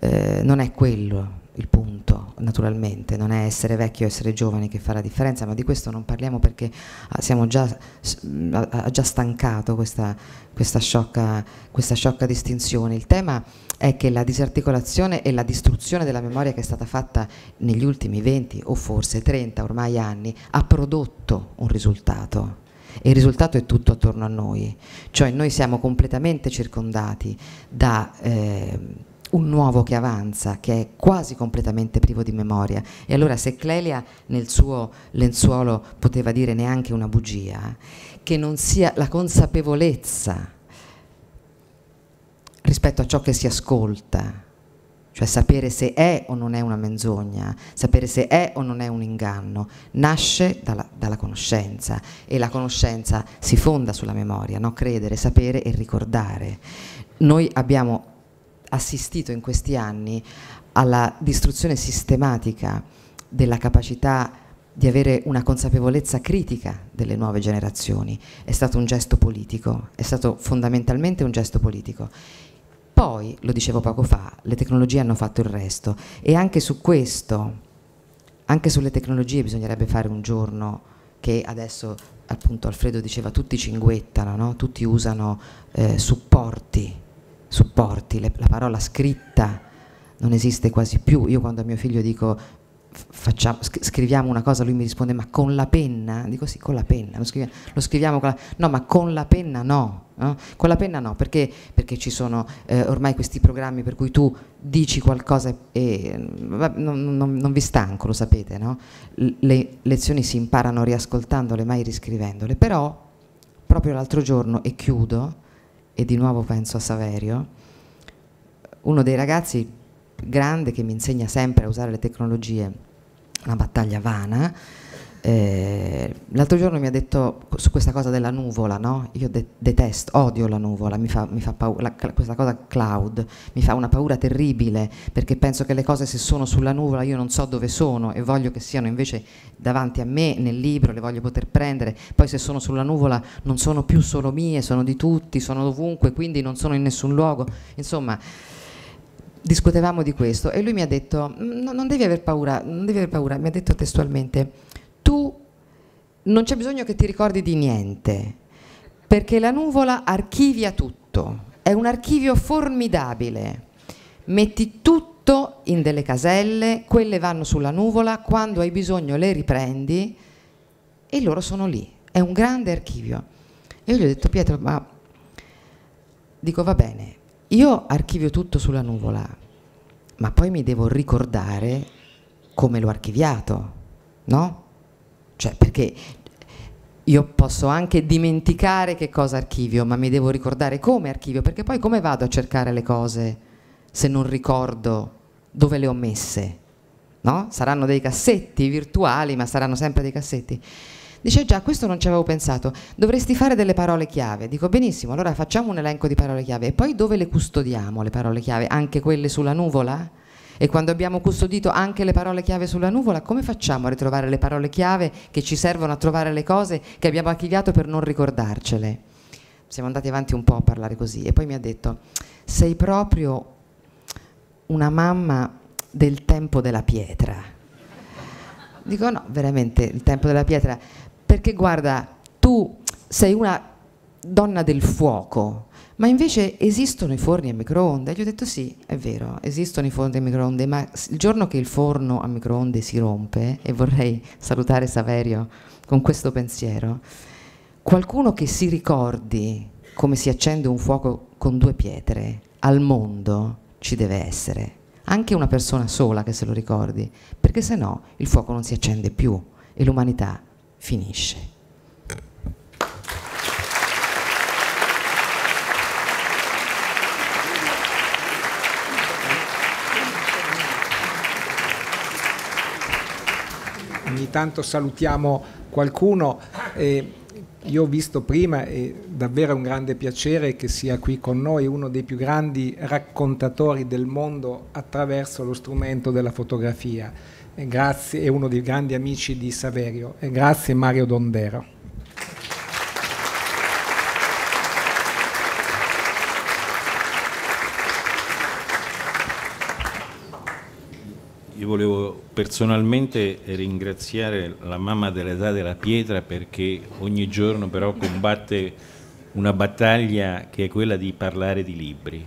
Eh, non è quello il punto, naturalmente, non è essere vecchio o essere giovani che fa la differenza, ma di questo non parliamo perché ah, già, ha già stancato questa, questa, sciocca, questa sciocca distinzione. Il tema è che la disarticolazione e la distruzione della memoria che è stata fatta negli ultimi 20 o forse 30 ormai anni ha prodotto un risultato e il risultato è tutto attorno a noi, cioè noi siamo completamente circondati da eh, un nuovo che avanza, che è quasi completamente privo di memoria. E allora se Clelia nel suo lenzuolo poteva dire neanche una bugia, che non sia la consapevolezza rispetto a ciò che si ascolta, cioè sapere se è o non è una menzogna, sapere se è o non è un inganno, nasce dalla, dalla conoscenza e la conoscenza si fonda sulla memoria, no? credere, sapere e ricordare. Noi abbiamo assistito in questi anni alla distruzione sistematica della capacità di avere una consapevolezza critica delle nuove generazioni. È stato un gesto politico, è stato fondamentalmente un gesto politico poi, lo dicevo poco fa, le tecnologie hanno fatto il resto e anche su questo, anche sulle tecnologie bisognerebbe fare un giorno che adesso appunto Alfredo diceva tutti cinguettano, no? tutti usano eh, supporti, supporti le, la parola scritta non esiste quasi più. Io quando a mio figlio dico facciamo, scriviamo una cosa, lui mi risponde ma con la penna? Dico sì, con la penna, lo scriviamo, lo scriviamo con la, no ma con la penna no, no? Eh? con la penna no, perché, perché ci sono eh, ormai questi programmi per cui tu dici qualcosa e, mm, non, non, non vi stanco, lo sapete, no? le lezioni si imparano riascoltandole, mai riscrivendole, però proprio l'altro giorno, e chiudo, e di nuovo penso a Saverio, uno dei ragazzi grande che mi insegna sempre a usare le tecnologie, una battaglia vana. Eh, l'altro giorno mi ha detto su questa cosa della nuvola, no? io de- detesto, odio la nuvola, mi fa, mi fa paura, la, questa cosa cloud mi fa una paura terribile perché penso che le cose se sono sulla nuvola io non so dove sono e voglio che siano invece davanti a me nel libro, le voglio poter prendere, poi se sono sulla nuvola non sono più solo mie, sono di tutti, sono ovunque, quindi non sono in nessun luogo, insomma discutevamo di questo e lui mi ha detto, mm, non devi aver paura, non devi aver paura, mi ha detto testualmente, tu non c'è bisogno che ti ricordi di niente, perché la nuvola archivia tutto, è un archivio formidabile, metti tutto in delle caselle, quelle vanno sulla nuvola, quando hai bisogno le riprendi e loro sono lì, è un grande archivio. E io gli ho detto Pietro, ma dico va bene, io archivio tutto sulla nuvola, ma poi mi devo ricordare come l'ho archiviato, no? Cioè, perché io posso anche dimenticare che cosa archivio, ma mi devo ricordare come archivio, perché poi come vado a cercare le cose se non ricordo dove le ho messe? No? Saranno dei cassetti virtuali, ma saranno sempre dei cassetti. Dice già, questo non ci avevo pensato, dovresti fare delle parole chiave. Dico benissimo, allora facciamo un elenco di parole chiave e poi dove le custodiamo le parole chiave? Anche quelle sulla nuvola? E quando abbiamo custodito anche le parole chiave sulla nuvola, come facciamo a ritrovare le parole chiave che ci servono a trovare le cose che abbiamo archiviato per non ricordarcele? Siamo andati avanti un po' a parlare così e poi mi ha detto, sei proprio una mamma del tempo della pietra. Dico no, veramente il tempo della pietra perché guarda, tu sei una donna del fuoco, ma invece esistono i forni a microonde? Gli ho detto sì, è vero, esistono i forni a microonde, ma il giorno che il forno a microonde si rompe, e vorrei salutare Saverio con questo pensiero, qualcuno che si ricordi come si accende un fuoco con due pietre al mondo ci deve essere, anche una persona sola che se lo ricordi, perché se no il fuoco non si accende più e l'umanità finisce. Ogni tanto salutiamo qualcuno. Eh, io ho visto prima, e davvero è un grande piacere che sia qui con noi uno dei più grandi raccontatori del mondo attraverso lo strumento della fotografia e, grazie, è uno dei grandi amici di Saverio. E grazie Mario Dondera. Io volevo personalmente ringraziare la mamma dell'età della pietra perché ogni giorno però combatte una battaglia che è quella di parlare di libri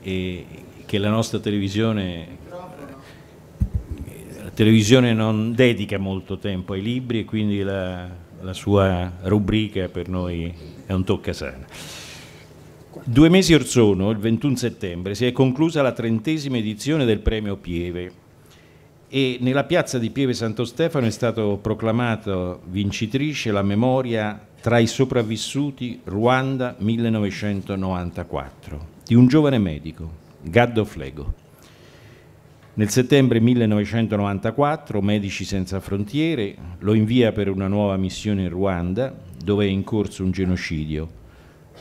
e che la nostra televisione televisione non dedica molto tempo ai libri e quindi la, la sua rubrica per noi è un toccasana. Due mesi or sono, il 21 settembre, si è conclusa la trentesima edizione del premio Pieve e nella piazza di Pieve Santo Stefano è stato proclamato vincitrice la memoria tra i sopravvissuti Ruanda 1994 di un giovane medico, Gaddo Flego. Nel settembre 1994 Medici Senza Frontiere lo invia per una nuova missione in Ruanda, dove è in corso un genocidio.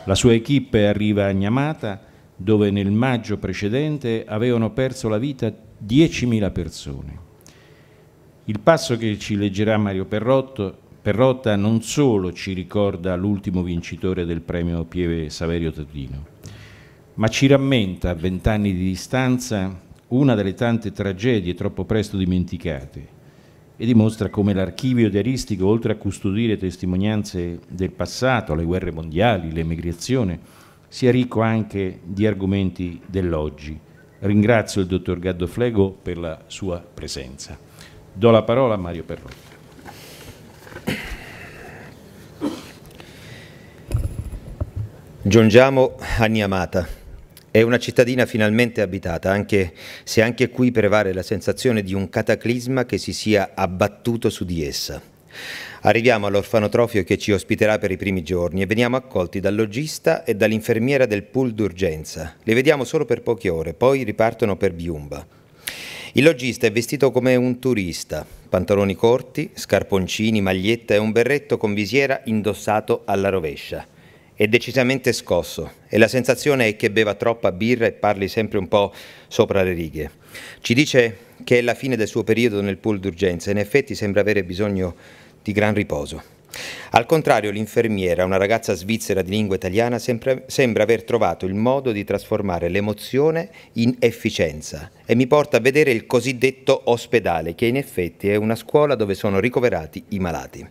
La sua equip arriva a Nyamata, dove nel maggio precedente avevano perso la vita 10.000 persone. Il passo che ci leggerà Mario Perrotto, Perrotta non solo ci ricorda l'ultimo vincitore del premio Pieve Saverio Tadino, ma ci rammenta a vent'anni di distanza una delle tante tragedie troppo presto dimenticate e dimostra come l'archivio idealistico, oltre a custodire testimonianze del passato, le guerre mondiali, l'emigrazione, sia ricco anche di argomenti dell'oggi. Ringrazio il dottor Gaddo Flego per la sua presenza. Do la parola a Mario Perrotta. Giungiamo a Niamata è una cittadina finalmente abitata, anche se anche qui prevale la sensazione di un cataclisma che si sia abbattuto su di essa. Arriviamo all'orfanotrofio che ci ospiterà per i primi giorni e veniamo accolti dal logista e dall'infermiera del pool d'urgenza. Le vediamo solo per poche ore, poi ripartono per Biumba. Il logista è vestito come un turista, pantaloni corti, scarponcini, maglietta e un berretto con visiera indossato alla rovescia è decisamente scosso e la sensazione è che beva troppa birra e parli sempre un po' sopra le righe. Ci dice che è la fine del suo periodo nel pool d'urgenza e in effetti sembra avere bisogno di gran riposo. Al contrario, l'infermiera, una ragazza svizzera di lingua italiana, sembra, sembra aver trovato il modo di trasformare l'emozione in efficienza e mi porta a vedere il cosiddetto ospedale, che in effetti è una scuola dove sono ricoverati i malati.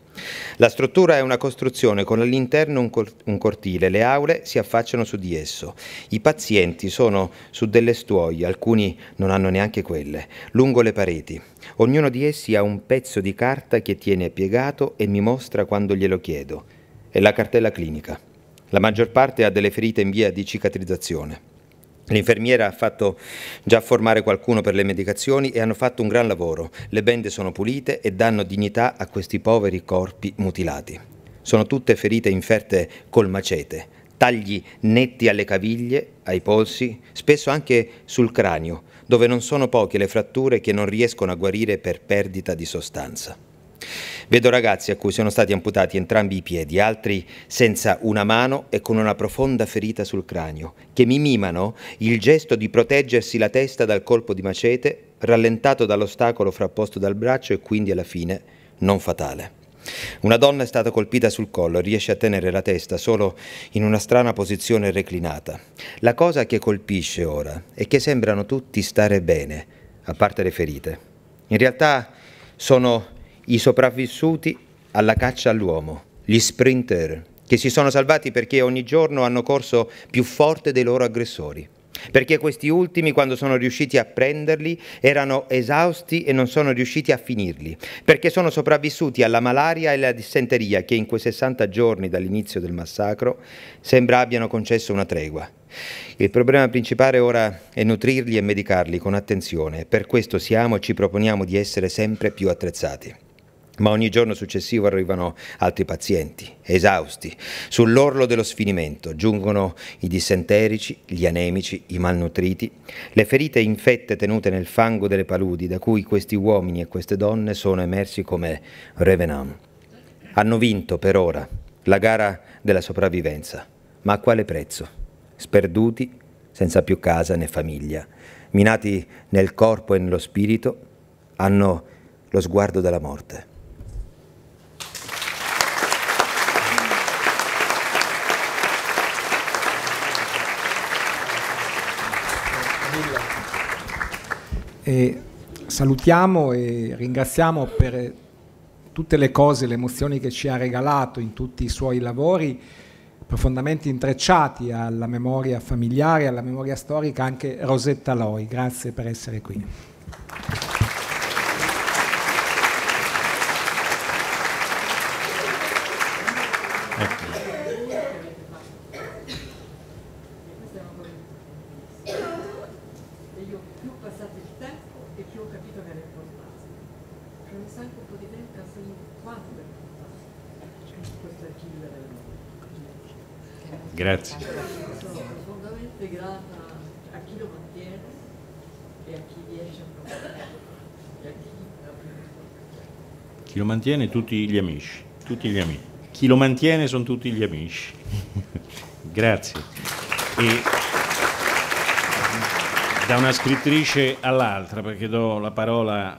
La struttura è una costruzione con all'interno un, cor un cortile, le aule si affacciano su di esso. I pazienti sono su delle stuoie, alcuni non hanno neanche quelle, lungo le pareti. Ognuno di essi ha un pezzo di carta che tiene piegato e mi mostra quando glielo chiedo. È la cartella clinica. La maggior parte ha delle ferite in via di cicatrizzazione. L'infermiera ha fatto già formare qualcuno per le medicazioni e hanno fatto un gran lavoro. Le bende sono pulite e danno dignità a questi poveri corpi mutilati. Sono tutte ferite inferte col macete, tagli netti alle caviglie, ai polsi, spesso anche sul cranio, dove non sono poche le fratture che non riescono a guarire per perdita di sostanza. Vedo ragazzi a cui sono stati amputati entrambi i piedi, altri senza una mano e con una profonda ferita sul cranio, che mi mimano il gesto di proteggersi la testa dal colpo di macete, rallentato dall'ostacolo frapposto dal braccio e quindi alla fine non fatale. Una donna è stata colpita sul collo e riesce a tenere la testa solo in una strana posizione reclinata. La cosa che colpisce ora è che sembrano tutti stare bene, a parte le ferite. In realtà sono i sopravvissuti alla caccia all'uomo, gli sprinter, che si sono salvati perché ogni giorno hanno corso più forte dei loro aggressori perché questi ultimi, quando sono riusciti a prenderli, erano esausti e non sono riusciti a finirli, perché sono sopravvissuti alla malaria e alla dissenteria che in quei 60 giorni dall'inizio del massacro sembra abbiano concesso una tregua. Il problema principale ora è nutrirli e medicarli con attenzione, per questo siamo e ci proponiamo di essere sempre più attrezzati. Ma ogni giorno successivo arrivano altri pazienti, esausti, sull'orlo dello sfinimento. Giungono i dissenterici, gli anemici, i malnutriti, le ferite infette tenute nel fango delle paludi da cui questi uomini e queste donne sono emersi come revenant. Hanno vinto per ora la gara della sopravvivenza, ma a quale prezzo? Sperduti, senza più casa né famiglia, minati nel corpo e nello spirito, hanno lo sguardo della morte. E salutiamo e ringraziamo per tutte le cose, le emozioni che ci ha regalato in tutti i suoi lavori, profondamente intrecciati alla memoria familiare, alla memoria storica, anche Rosetta Loi. Grazie per essere qui. grazie. Sono Profondamente grata a chi lo mantiene e a chi riesce a provare. Chi... chi lo mantiene tutti gli amici, tutti gli amici. Chi lo mantiene sono tutti gli amici. grazie. E da una scrittrice all'altra, perché do la parola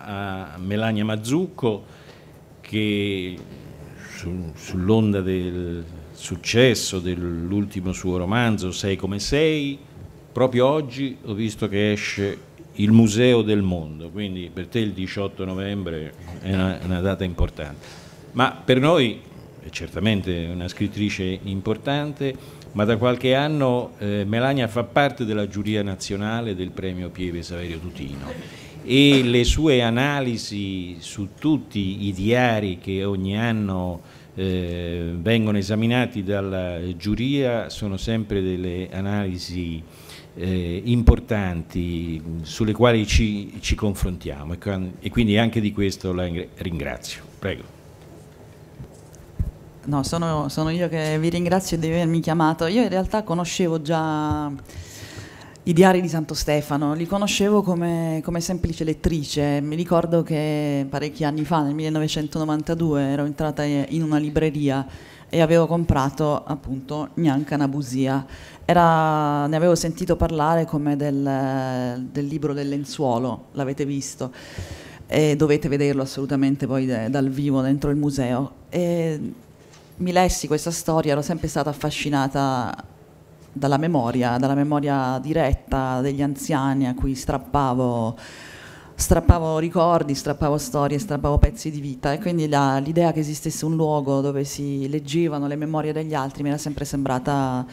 a Melania Mazzucco che sull'onda del successo dell'ultimo suo romanzo, Sei come sei, proprio oggi ho visto che esce il Museo del Mondo, quindi per te il 18 novembre è una, una data importante, ma per noi è certamente una scrittrice importante, ma da qualche anno eh, Melania fa parte della giuria nazionale del premio Pieve Saverio Tutino e le sue analisi su tutti i diari che ogni anno eh, vengono esaminati dalla giuria sono sempre delle analisi eh, importanti sulle quali ci, ci confrontiamo e, e quindi anche di questo la ringrazio. Prego. No, sono, sono, io che vi ringrazio di avermi chiamato. Io in realtà conoscevo già i diari di Santo Stefano, li conoscevo come, come, semplice lettrice, mi ricordo che parecchi anni fa, nel 1992, ero entrata in una libreria e avevo comprato appunto Gnanca Nabusia. Era, ne avevo sentito parlare come del, del libro del lenzuolo, l'avete visto e dovete vederlo assolutamente poi dal vivo dentro il museo. E mi lessi questa storia, ero sempre stata affascinata dalla memoria, dalla memoria diretta degli anziani a cui strappavo, strappavo ricordi, strappavo storie, strappavo pezzi di vita e quindi l'idea che esistesse un luogo dove si leggevano le memorie degli altri mi era sempre sembrata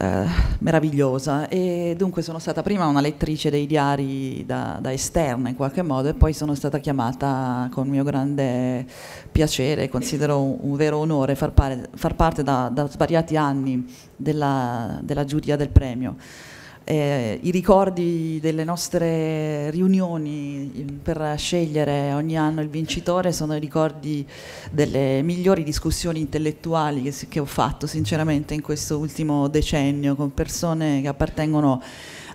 eh, meravigliosa e dunque sono stata prima una lettrice dei diari da, da, esterna in qualche modo e poi sono stata chiamata con mio grande piacere, considero un, un vero onore far, pare, far parte da, da, svariati anni della, della giuria del premio eh, i ricordi delle nostre riunioni mm, per scegliere ogni anno il vincitore sono i ricordi delle migliori discussioni intellettuali che, che ho fatto sinceramente in questo ultimo decennio con persone che appartengono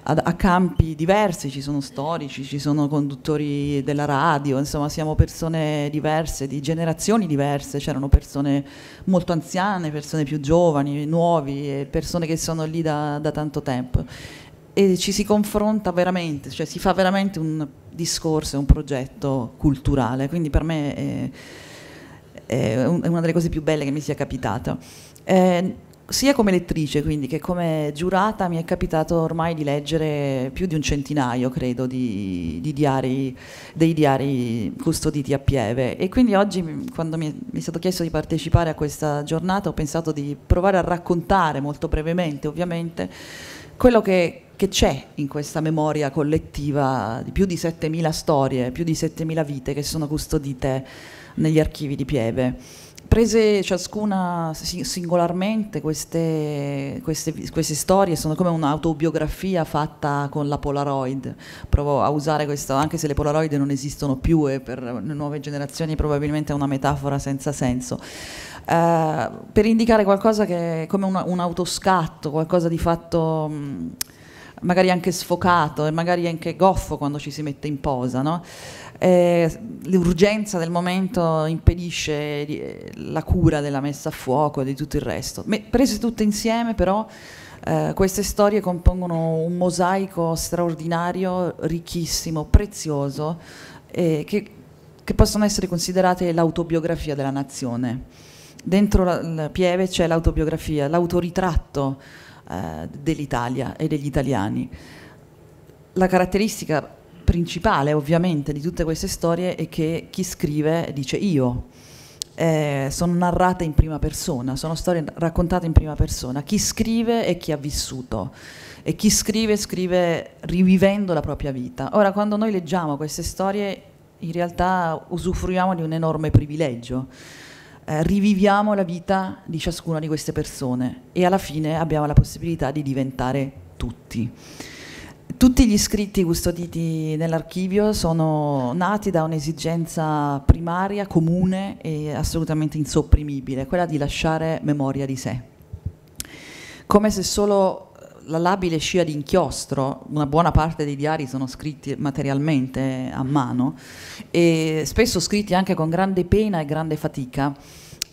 a, a, campi diversi, ci sono storici, ci sono conduttori della radio, insomma siamo persone diverse, di generazioni diverse, c'erano persone molto anziane, persone più giovani, nuovi, persone che sono lì da, da tanto tempo e ci si confronta veramente, cioè si fa veramente un discorso, un progetto culturale, quindi per me è, è una delle cose più belle che mi sia capitata. Eh, sia come lettrice quindi che come giurata mi è capitato ormai di leggere più di un centinaio credo di, di diari, dei diari custoditi a Pieve e quindi oggi quando mi, mi è stato chiesto di partecipare a questa giornata ho pensato di provare a raccontare molto brevemente ovviamente quello che, che c'è in questa memoria collettiva di più di 7.000 storie, più di 7.000 vite che sono custodite negli archivi di Pieve. Prese ciascuna singolarmente, queste, queste, queste storie sono come un'autobiografia fatta con la Polaroid. Provo a usare questo, anche se le Polaroid non esistono più e per le nuove generazioni probabilmente è una metafora senza senso. Uh, per indicare qualcosa che è come un, un autoscatto, qualcosa di fatto mh, magari anche sfocato e magari anche goffo quando ci si mette in posa. No? Eh, l'urgenza del momento impedisce eh, la cura della messa a fuoco e di tutto il resto. Me, prese tutte insieme però eh, queste storie compongono un mosaico straordinario, ricchissimo, prezioso, eh, che, che possono essere considerate l'autobiografia della nazione. Dentro la, la Pieve c'è l'autobiografia, l'autoritratto eh, dell'Italia e degli italiani. La caratteristica principale ovviamente di tutte queste storie è che chi scrive dice io. Eh, sono narrate in prima persona, sono storie raccontate in prima persona. Chi scrive è chi ha vissuto e chi scrive scrive rivivendo la propria vita. Ora, quando noi leggiamo queste storie, in realtà usufruiamo di un enorme privilegio eh, riviviamo la vita di ciascuna di queste persone e alla fine abbiamo la possibilità di diventare tutti. Tutti gli scritti custoditi nell'archivio sono nati da un'esigenza primaria, comune e assolutamente insopprimibile, quella di lasciare memoria di sé. Come se solo la labile scia di inchiostro, una buona parte dei diari sono scritti materialmente a mano e spesso scritti anche con grande pena e grande fatica.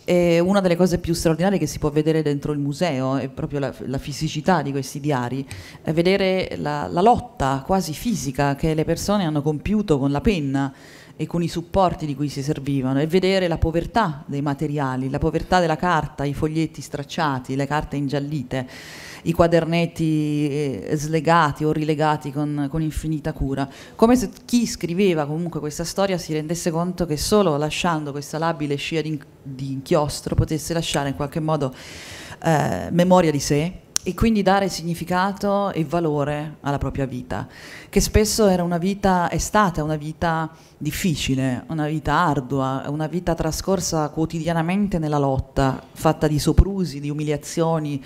E una delle cose più straordinarie che si può vedere dentro il museo è proprio la, la fisicità di questi diari, è vedere la, la lotta quasi fisica che le persone hanno compiuto con la penna e con i supporti di cui si servivano e vedere la povertà dei materiali, la povertà della carta, i foglietti stracciati, le carte ingiallite i quadernetti eh, slegati o rilegati con, con infinita cura, come se chi scriveva comunque questa storia si rendesse conto che solo lasciando questa labile scia di, di inchiostro potesse lasciare in qualche modo eh, memoria di sé e quindi dare significato e valore alla propria vita, che spesso era una vita, è stata una vita difficile, una vita ardua, una vita trascorsa quotidianamente nella lotta, fatta di soprusi, di umiliazioni,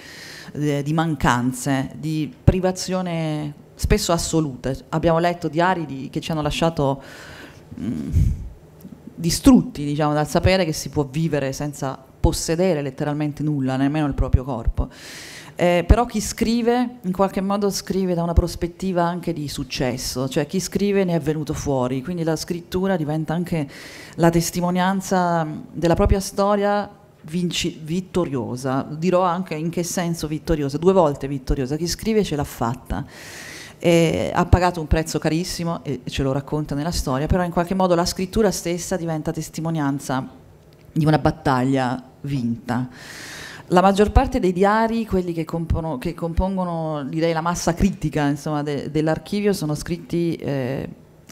eh, di mancanze, di privazione spesso assoluta. Abbiamo letto diari di, che ci hanno lasciato mh, mm, distrutti diciamo, dal sapere che si può vivere senza possedere letteralmente nulla, nemmeno il proprio corpo. Eh, però chi scrive in qualche modo scrive da una prospettiva anche di successo, cioè chi scrive ne è venuto fuori, quindi la scrittura diventa anche la testimonianza della propria storia vinci- vittoriosa, dirò anche in che senso vittoriosa, due volte vittoriosa, chi scrive ce l'ha fatta. E ha pagato un prezzo carissimo e ce lo racconta nella storia, però in qualche modo la scrittura stessa diventa testimonianza di una battaglia vinta. La maggior parte dei diari, quelli che, compono, che compongono direi, la massa critica insomma, de, dell'archivio, sono scritti eh,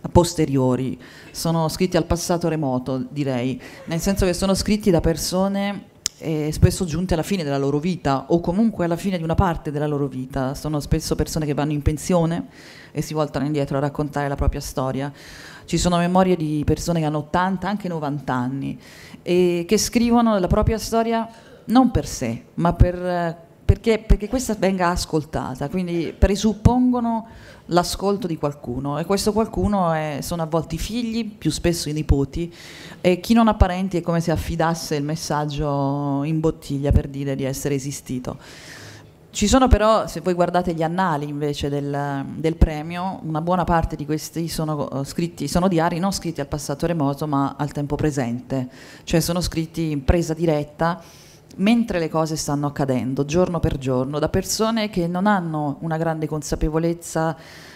posteriori, sono scritti al passato remoto, direi, nel senso che sono scritti da persone eh, spesso giunte alla fine della loro vita o comunque alla fine di una parte della loro vita, sono spesso persone che vanno in pensione e si voltano indietro a raccontare la propria storia. Ci sono memorie di persone che hanno 80, anche 90 anni e che scrivono la propria storia non per sé, ma per, eh, perché, perché questa venga ascoltata, quindi presuppongono l'ascolto di qualcuno e questo qualcuno è, sono a volte i figli, più spesso i nipoti e chi non ha parenti è come se affidasse il messaggio in bottiglia per dire di essere esistito. Ci sono però, se voi guardate gli annali invece del, del premio, una buona parte di questi sono, eh, scritti, sono diari non scritti al passato remoto ma al tempo presente, cioè sono scritti in presa diretta mentre le cose stanno accadendo giorno per giorno da persone che non hanno una grande consapevolezza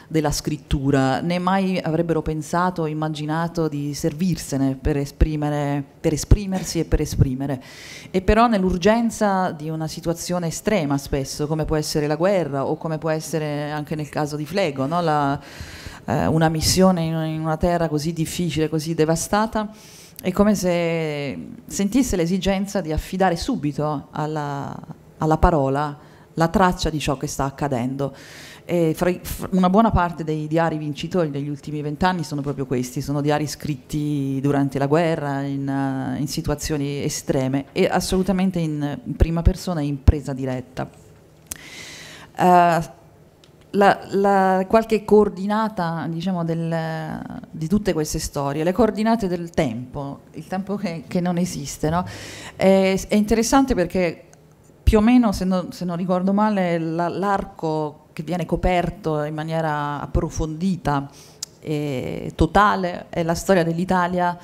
della scrittura, né mai avrebbero pensato, o immaginato di servirsene per, esprimere, per esprimersi e per esprimere. E però nell'urgenza di una situazione estrema spesso, come può essere la guerra o come può essere anche nel caso di Flego, no? la, eh, una missione in una terra così difficile, così devastata, è come se sentisse l'esigenza di affidare subito alla, alla parola la traccia di ciò che sta accadendo. Fra, fra una buona parte dei diari vincitori degli ultimi vent'anni sono proprio questi, sono diari scritti durante la guerra, in, eh, in situazioni estreme e assolutamente in, in prima persona e in presa diretta. Uh, la, la, qualche coordinata diciamo, del, di tutte queste storie, le coordinate del tempo, il tempo che, che non esiste. No? È, è, interessante perché più o meno, se, no, se non ricordo male, l'arco che viene coperto in maniera approfondita e totale è la storia dell'Italia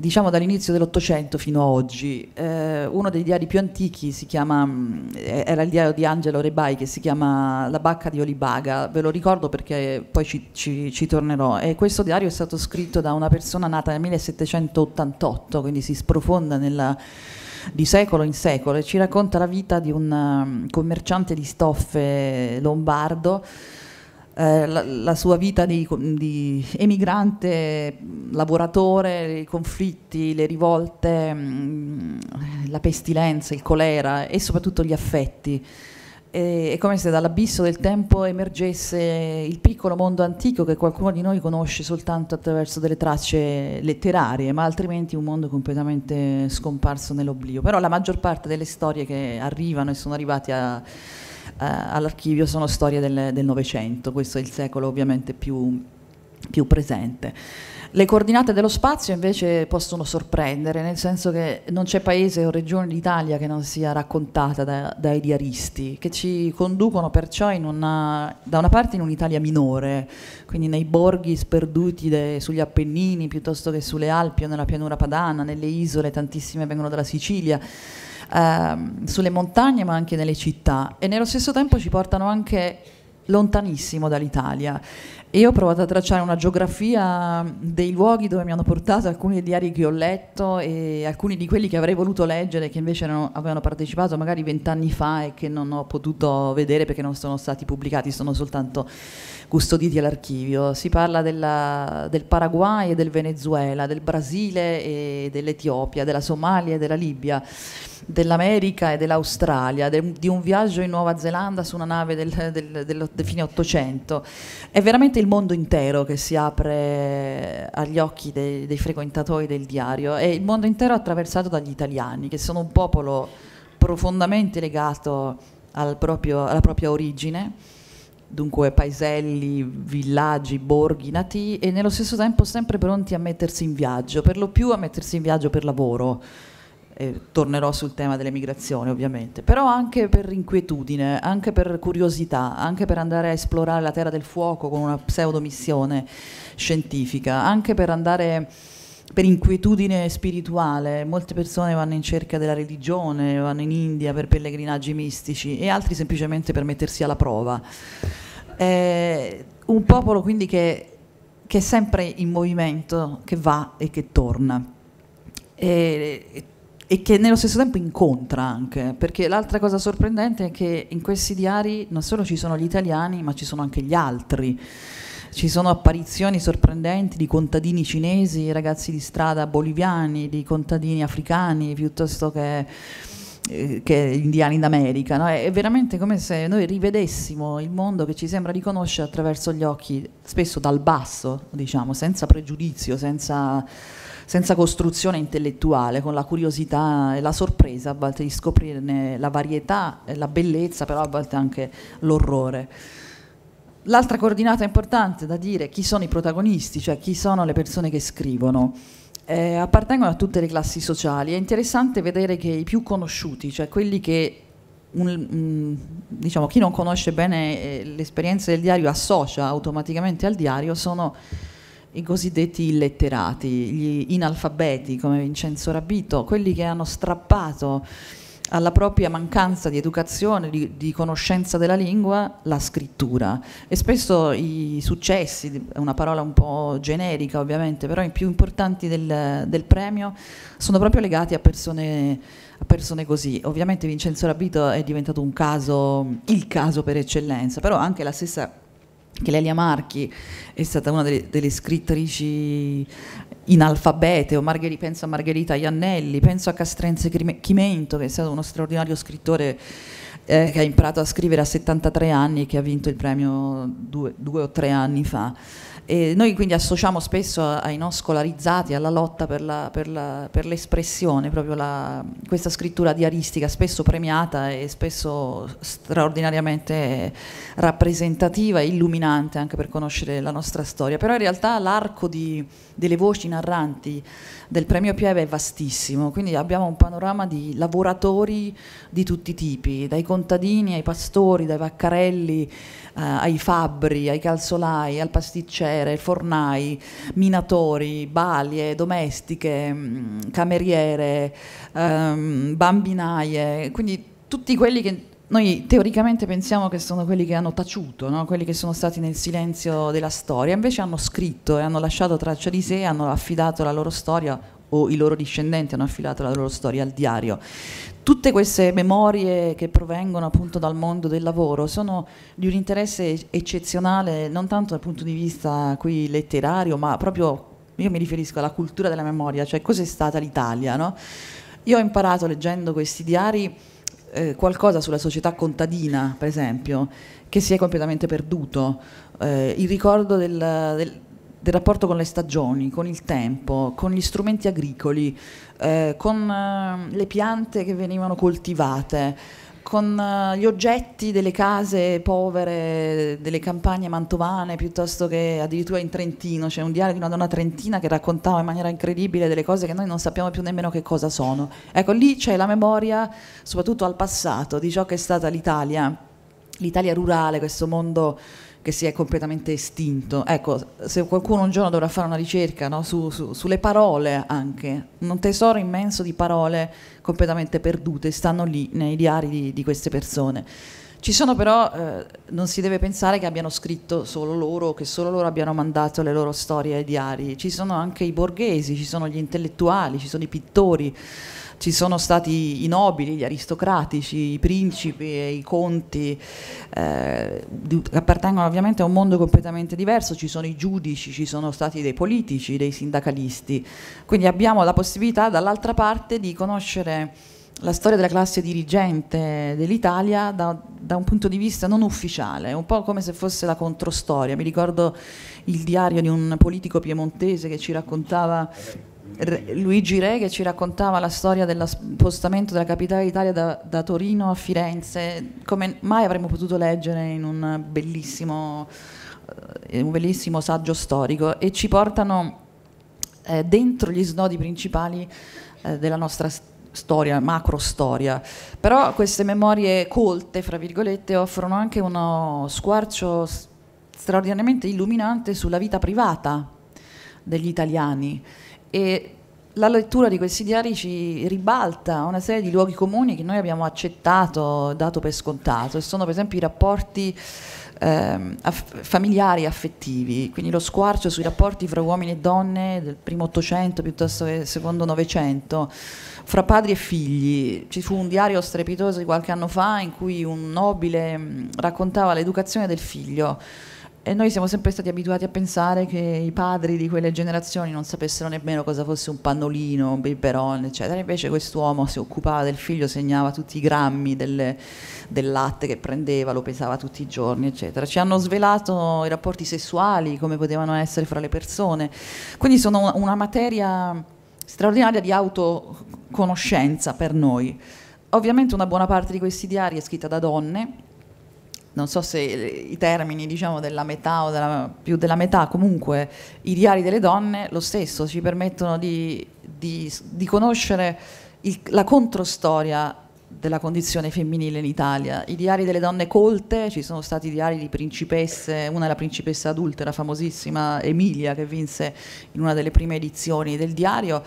diciamo dall'inizio dell'Ottocento fino ad oggi. Eh, uno dei diari più antichi chiama, eh, era il diario di Angelo Rebai che si chiama La Bacca di Olibaga, ve lo ricordo perché poi ci, ci, ci tornerò. E questo diario è stato scritto da una persona nata nel 1788, quindi si sprofonda nella di secolo in secolo e ci racconta la vita di un mm, commerciante di stoffe lombardo eh, la, la, sua vita di, di, emigrante, lavoratore, i conflitti, le rivolte, mh, mm, la pestilenza, il colera e soprattutto gli affetti. E, è come se dall'abisso del tempo emergesse il piccolo mondo antico che qualcuno di noi conosce soltanto attraverso delle tracce letterarie, ma altrimenti un mondo completamente scomparso nell'oblio. Però la maggior parte delle storie che arrivano e sono arrivate a eh, all'archivio sono storie del, del Novecento, questo è il secolo ovviamente più, più presente. Le coordinate dello spazio invece possono sorprendere, nel senso che non c'è paese o regione d'Italia che non sia raccontata da, dai diaristi, che ci conducono perciò una, da una parte in un'Italia minore, quindi nei borghi sperduti de, sugli Appennini piuttosto che sulle Alpi o nella pianura padana, nelle isole, tantissime vengono dalla Sicilia Ehm, sulle montagne ma anche nelle città e nello stesso tempo ci portano anche lontanissimo dall'Italia e ho provato a tracciare una geografia dei luoghi dove mi hanno portato alcuni dei diari che ho letto e alcuni di quelli che avrei voluto leggere che invece erano, avevano partecipato magari vent'anni fa e che non ho potuto vedere perché non sono stati pubblicati, sono soltanto custoditi all'archivio. Si parla della, del Paraguay e del Venezuela, del Brasile e dell'Etiopia, della Somalia e della Libia, dell'America e dell'Australia, de, di un viaggio in Nuova Zelanda su una nave del, del, del, del fine Ottocento. È veramente praticamente il mondo intero che si apre eh, agli occhi dei, dei frequentatori del diario e il mondo intero attraversato dagli italiani, che sono un popolo profondamente legato al proprio, alla propria origine, dunque paeselli, villaggi, borghi nati e nello stesso tempo sempre pronti a mettersi in viaggio, per lo più a mettersi in viaggio per lavoro eh, tornerò sul tema delle migrazioni ovviamente, però anche per inquietudine, anche per curiosità, anche per andare a esplorare la Terra del Fuoco con una pseudomissione scientifica, anche per andare per inquietudine spirituale, molte persone vanno in cerca della religione, vanno in India per pellegrinaggi mistici e altri semplicemente per mettersi alla prova. È un popolo quindi che, che è sempre in movimento, che va e che torna. E, e che nello stesso tempo incontra anche, perché l'altra cosa sorprendente è che in questi diari non solo ci sono gli italiani, ma ci sono anche gli altri. Ci sono apparizioni sorprendenti di contadini cinesi, ragazzi di strada boliviani, di contadini africani, piuttosto che, eh, che indiani d'America. No? È veramente come se noi rivedessimo il mondo che ci sembra di conoscere attraverso gli occhi, spesso dal basso, diciamo, senza pregiudizio, senza senza costruzione intellettuale, con la curiosità e la sorpresa a volte di scoprirne la varietà, e la bellezza, però a volte anche l'orrore. L'altra coordinata importante da dire, è chi sono i protagonisti, cioè chi sono le persone che scrivono. Eh, appartengono a tutte le classi sociali. È interessante vedere che i più conosciuti, cioè quelli che un, diciamo, chi non conosce bene eh, l'esperienza del diario associa automaticamente al diario, sono i cosiddetti illetterati, gli inalfabeti come Vincenzo Rabito, quelli che hanno strappato alla propria mancanza di educazione, di, di, conoscenza della lingua, la scrittura. E spesso i successi, è una parola un po' generica ovviamente, però i più importanti del, del premio sono proprio legati a persone, a persone, così. Ovviamente Vincenzo Rabito è diventato un caso, il caso per eccellenza, però anche la stessa che Lelia Marchi è stata una delle, delle scrittrici analfabete, o Margheri, penso a Margherita Iannelli, penso a Castrense Chimento, che è stato uno straordinario scrittore eh, che ha imparato a scrivere a 73 anni e che ha vinto il premio due, due o tre anni fa. E noi quindi associamo spesso ai non scolarizzati alla lotta per, l'espressione, proprio la, questa scrittura diaristica spesso premiata e spesso straordinariamente rappresentativa e illuminante anche per conoscere la nostra storia. Però in realtà l'arco delle voci narranti del premio Pieve è vastissimo, quindi abbiamo un panorama di lavoratori di tutti i tipi, dai contadini ai pastori, dai vaccarelli eh, ai fabbri, ai calzolai, al pasticcere, fornai, minatori, balie, domestiche, mm, cameriere, ehm, bambinaie, quindi tutti quelli che noi teoricamente pensiamo che sono quelli che hanno taciuto, no? quelli che sono stati nel silenzio della storia, invece hanno scritto e hanno lasciato traccia di sé, hanno affidato la loro storia o i loro discendenti hanno affilato la loro storia al diario. Tutte queste memorie che provengono appunto dal mondo del lavoro sono di un interesse eccezionale non tanto dal punto di vista qui letterario, ma proprio io mi riferisco alla cultura della memoria, cioè cos'è stata l'Italia. No? Io ho imparato leggendo questi diari eh, qualcosa sulla società contadina, per esempio, che si è completamente perduto. Eh, il ricordo del, del del rapporto con le stagioni, con il tempo, con gli strumenti agricoli, eh, con eh, le piante che venivano coltivate, con eh, gli oggetti delle case povere, delle campagne mantovane, piuttosto che addirittura in Trentino, c'è un diario di una donna trentina che raccontava in maniera incredibile delle cose che noi non sappiamo più nemmeno che cosa sono. Ecco, lì c'è la memoria, soprattutto al passato, di ciò che è stata l'Italia, l'Italia rurale, questo mondo che si è completamente estinto. Ecco, se qualcuno un giorno dovrà fare una ricerca no, su, su, sulle parole anche, un tesoro immenso di parole completamente perdute, stanno lì nei diari di, di queste persone. Ci sono però, eh, non si deve pensare che abbiano scritto solo loro, che solo loro abbiano mandato le loro storie ai diari, ci sono anche i borghesi, ci sono gli intellettuali, ci sono i pittori ci sono stati i nobili, gli aristocratici, i principi e i conti eh, appartengono ovviamente a un mondo completamente diverso, ci sono i giudici, ci sono stati dei politici, dei sindacalisti, quindi abbiamo la possibilità dall'altra parte di conoscere la storia della classe dirigente dell'Italia da, da, un punto di vista non ufficiale, un po' come se fosse la controstoria. Mi ricordo il diario di un politico piemontese che ci raccontava Re, Luigi Re che ci raccontava la storia dello spostamento della capitale d'Italia da, da, Torino a Firenze, come mai avremmo potuto leggere in un bellissimo, eh, un bellissimo saggio storico e ci portano eh, dentro gli snodi principali eh, della nostra storia storia, macro storia, però queste memorie colte, fra virgolette, offrono anche uno squarcio straordinariamente illuminante sulla vita privata degli italiani e la lettura di questi diari ci ribalta una serie di luoghi comuni che noi abbiamo accettato, dato per scontato, e sono per esempio i rapporti eh, aff familiari affettivi, quindi lo squarcio sui rapporti fra uomini e donne del primo Ottocento piuttosto che del secondo Novecento, fra padri e figli. Ci fu un diario strepitoso di qualche anno fa in cui un nobile raccontava l'educazione del figlio e noi siamo sempre stati abituati a pensare che i padri di quelle generazioni non sapessero nemmeno cosa fosse un pannolino, un biberon, eccetera. Invece quest'uomo si occupava del figlio, segnava tutti i grammi delle, del latte che prendeva, lo pesava tutti i giorni, eccetera. Ci hanno svelato i rapporti sessuali, come potevano essere fra le persone. Quindi sono una materia straordinaria di autoconoscenza per noi. Ovviamente una buona parte di questi diari è scritta da donne non so se i termini diciamo della metà o della, più della metà, comunque i diari delle donne lo stesso ci permettono di, di, di conoscere il, la controstoria della condizione femminile in Italia. I diari delle donne colte, ci sono stati i diari di principesse, una è la principessa adultera, famosissima Emilia che vinse in una delle prime edizioni del diario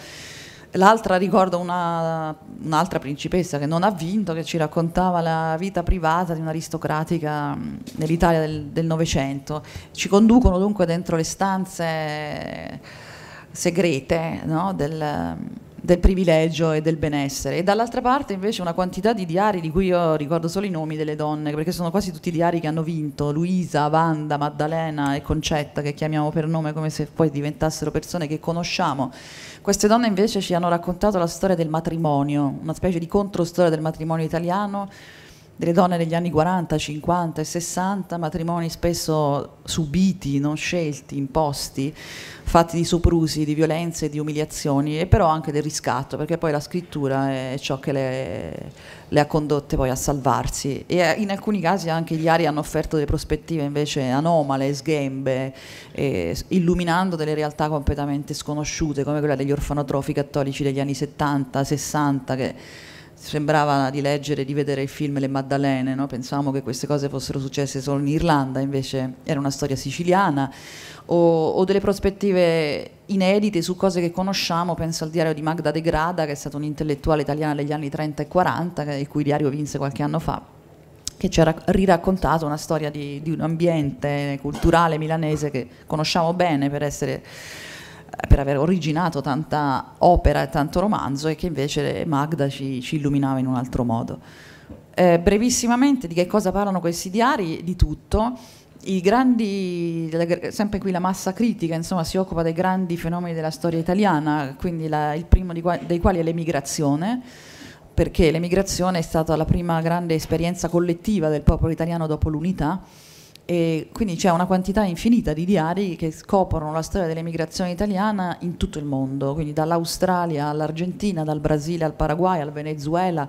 L'altra ricordo una, un'altra principessa che non ha vinto, che ci raccontava la vita privata di un'aristocratica mm, nell'Italia del Novecento. Ci conducono dunque dentro le stanze eh, segrete no? del, del, privilegio e del benessere. E dall'altra parte invece una quantità di diari di cui io ricordo solo i nomi delle donne, perché sono quasi tutti i diari che hanno vinto, Luisa, Wanda, Maddalena e Concetta, che chiamiamo per nome come se poi diventassero persone che conosciamo queste donne invece ci hanno raccontato la storia del matrimonio, una specie di controstoria del matrimonio italiano delle donne degli anni 40, 50 e 60, matrimoni spesso subiti, non scelti, imposti, fatti di soprusi, di violenze, di umiliazioni e però anche del riscatto, perché poi la scrittura è ciò che le, le ha condotte poi a salvarsi e eh, in alcuni casi anche gli ari hanno offerto delle prospettive invece anomale, sghembe, eh, illuminando delle realtà completamente sconosciute come quella degli orfanotrofi cattolici degli anni 70, 60 che sembrava di leggere, di vedere il film Le Maddalene, no? pensavamo che queste cose fossero successe solo in Irlanda, invece era una storia siciliana, o, o delle prospettive inedite su cose che conosciamo, penso al diario di Magda De Grada, che è stata un'intellettuale italiana degli anni 30 e 40, il cui diario vinse qualche anno fa, che ci ha riraccontato una storia di, di un ambiente culturale milanese che conosciamo bene per essere per aver originato tanta opera e tanto romanzo e che invece Magda ci, ci illuminava in un altro modo. Eh, brevissimamente di che cosa parlano questi diari? Di tutto. Grandi, sempre qui la massa critica insomma, si occupa dei grandi fenomeni della storia italiana, quindi la, il primo qua, dei quali è l'emigrazione, perché l'emigrazione è stata la prima grande esperienza collettiva del popolo italiano dopo l'unità e quindi c'è una quantità infinita di diari che scoprono la storia dell'emigrazione italiana in tutto il mondo, quindi dall'Australia all'Argentina, dal Brasile al Paraguay, al Venezuela,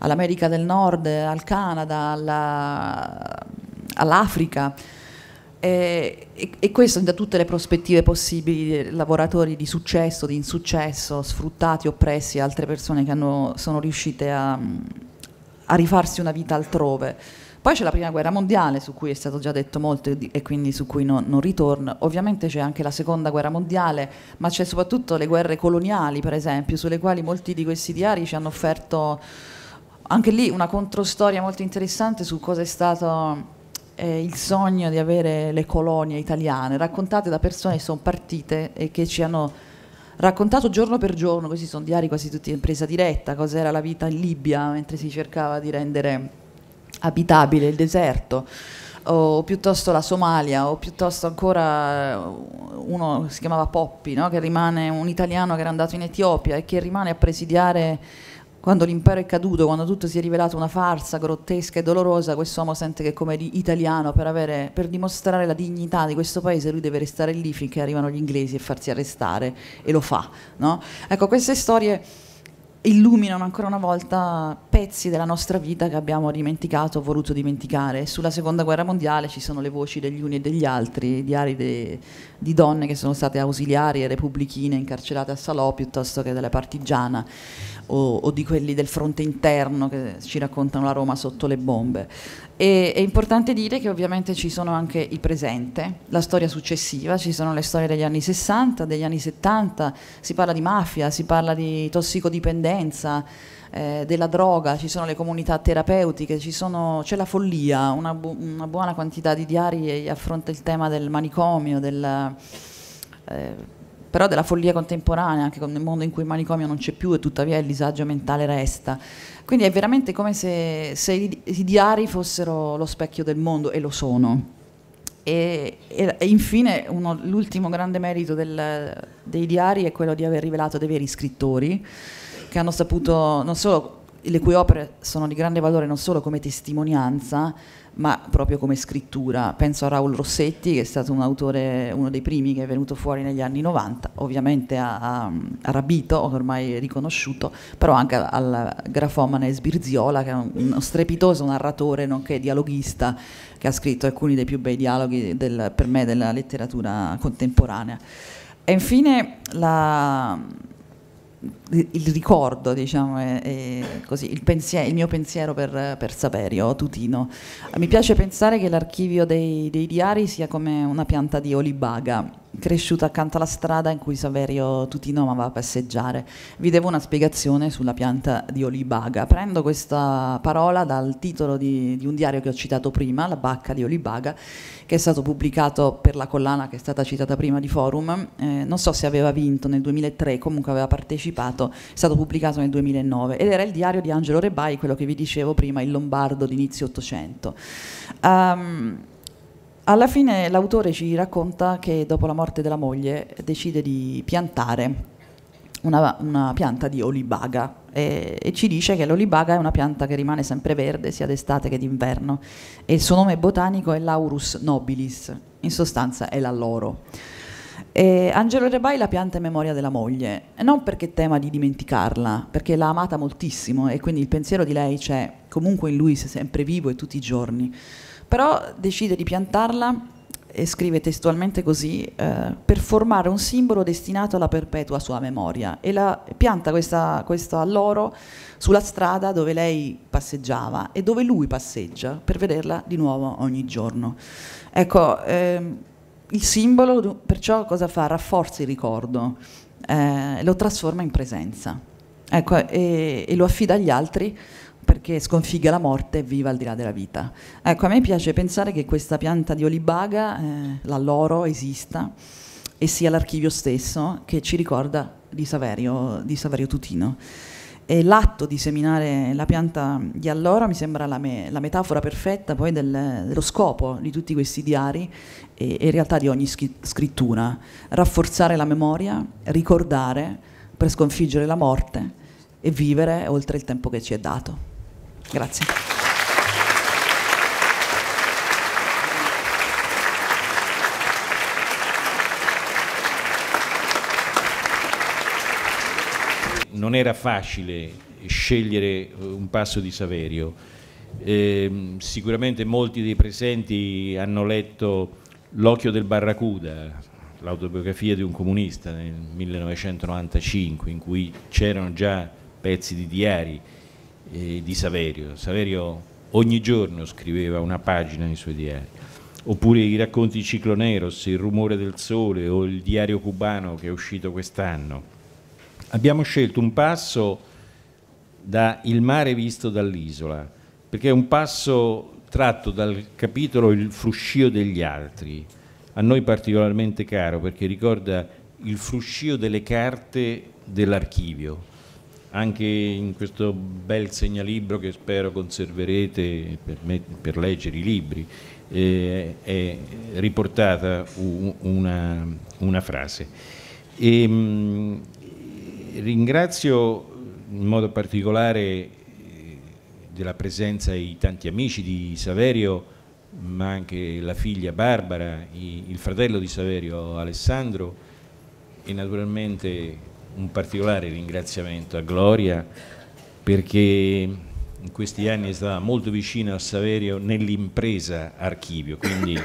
all'America del Nord, al Canada, all'Africa. E, e, questo da tutte le prospettive possibili, lavoratori di successo, di insuccesso, sfruttati, oppressi, altre persone che hanno, sono riuscite a, a rifarsi una vita altrove. Poi c'è la prima guerra mondiale su cui è stato già detto molto e quindi su cui no, non ritorno. Ovviamente c'è anche la seconda guerra mondiale, ma c'è soprattutto le guerre coloniali, per esempio, sulle quali molti di questi diari ci hanno offerto anche lì una controstoria molto interessante su cosa è stato eh, il sogno di avere le colonie italiane, raccontate da persone che sono partite e che ci hanno raccontato giorno per giorno, questi sono diari quasi tutti in presa diretta, cos'era la vita in Libia mentre si cercava di rendere abitabile il deserto o piuttosto la Somalia, o piuttosto ancora eh, uno si chiamava Poppi, no? che rimane un italiano che era andato in Etiopia e che rimane a presidiare quando l'impero è caduto, quando tutto si è rivelato una farsa grottesca e dolorosa, quest'uomo sente che come italiano per, avere, per, dimostrare la dignità di questo paese lui deve restare lì finché arrivano gli inglesi e farsi arrestare e lo fa. No? Ecco, queste storie illuminano ancora una volta pezzi della nostra vita che abbiamo dimenticato o voluto dimenticare. Sulla seconda guerra mondiale ci sono le voci degli uni e degli altri, diari de, di donne che sono state ausiliari e repubblichine incarcerate a Salò piuttosto che della partigiana o, o di quelli del fronte interno che ci raccontano la Roma sotto le bombe. E, è importante dire che ovviamente ci sono anche il presente, la storia successiva, ci sono le storie degli anni 60, degli anni 70, si parla di mafia, si parla di tossicodipendenza, eh, della droga, ci sono le comunità terapeutiche, sono, c'è la follia, una, bu- una, buona quantità di diari affronta il tema del manicomio, del... Eh, però della follia contemporanea, anche nel mondo in cui il manicomio non c'è più e tuttavia il disagio mentale resta. Quindi è veramente come se, se i, i diari fossero lo specchio del mondo e lo sono. E, e, e, infine l'ultimo grande merito del, dei diari è quello di aver rivelato dei veri scrittori che hanno saputo non solo le cui opere sono di grande valore non solo come testimonianza ma proprio come scrittura. Penso a Raul Rossetti, che è stato un autore, uno dei primi che è venuto fuori negli anni 90, ovviamente a, a, a Rabito, ormai riconosciuto, però anche al grafomane Sbirziola, che è uno strepitoso narratore, nonché dialoghista, che ha scritto alcuni dei più bei dialoghi del, per me della letteratura contemporanea. E infine la il ricordo, diciamo, è, è così, il, pensiero, il, mio pensiero per, per, Saverio Tutino. Mi piace pensare che l'archivio dei, dei diari sia come una pianta di olibaga, cresciuta accanto alla strada in cui Saverio Tutino amava passeggiare. Vi devo una spiegazione sulla pianta di Olibaga. Prendo questa parola dal titolo di, di un diario che ho citato prima, La Bacca di Olibaga, che è stato pubblicato per la collana che è stata citata prima di Forum. Eh, non so se aveva vinto nel 2003, comunque aveva partecipato, è stato pubblicato nel 2009 ed era il diario di Angelo Rebai, quello che vi dicevo prima, il Lombardo d'inizio Ottocento. Um, alla fine l'autore ci racconta che dopo la morte della moglie decide di piantare una, una pianta di olibaga e, e, ci dice che l'olibaga è una pianta che rimane sempre verde sia d'estate che d'inverno e il suo nome botanico è Laurus nobilis, in sostanza è l'alloro. E Angelo Rebai la pianta in memoria della moglie, non perché tema di dimenticarla, perché l'ha amata moltissimo e quindi il pensiero di lei c'è comunque in lui, sempre vivo e tutti i giorni però decide di piantarla e scrive testualmente così, eh, per formare un simbolo destinato alla perpetua sua memoria e la, pianta questa, questo alloro sulla strada dove lei passeggiava e dove lui passeggia per vederla di nuovo ogni giorno. Ecco, eh, il simbolo perciò cosa fa? Rafforza il ricordo, eh, lo trasforma in presenza ecco, e, e lo affida agli altri perché sconfigga la morte e viva al di là della vita. Ecco, a me piace pensare che questa pianta di olibaga, eh, l'alloro, esista e sia l'archivio stesso che ci ricorda di Saverio, di Saverio Tutino. E l'atto di seminare la pianta di allora mi sembra la, me, la metafora perfetta poi del, dello scopo di tutti questi diari e, e in realtà di ogni scrittura. Rafforzare la memoria, ricordare per sconfiggere la morte e vivere oltre il tempo che ci è dato. Grazie. Non era facile scegliere eh, un passo di Saverio. Eh, sicuramente molti dei presenti hanno letto L'occhio del Barracuda, l'autobiografia di un comunista nel 1995, in cui c'erano già pezzi di diari eh, di Saverio. Saverio ogni giorno scriveva una pagina nei suoi diari. Oppure i racconti di Ciclo Neros, Il rumore del sole o il diario cubano che è uscito quest'anno. Abbiamo scelto un passo da Il mare visto dall'isola, perché è un passo tratto dal capitolo Il fruscio degli altri, a noi particolarmente caro perché ricorda il fruscio delle carte dell'archivio anche in questo bel segnalibro che spero conserverete per, me, per leggere i libri, eh, è riportata una, una frase. E, ehm, mh, ringrazio in modo particolare eh, della presenza i tanti amici di Saverio, ma anche la figlia Barbara, il fratello di Saverio Alessandro e naturalmente un particolare ringraziamento a Gloria perché in questi anni è stata molto vicina a Saverio nell'impresa archivio, quindi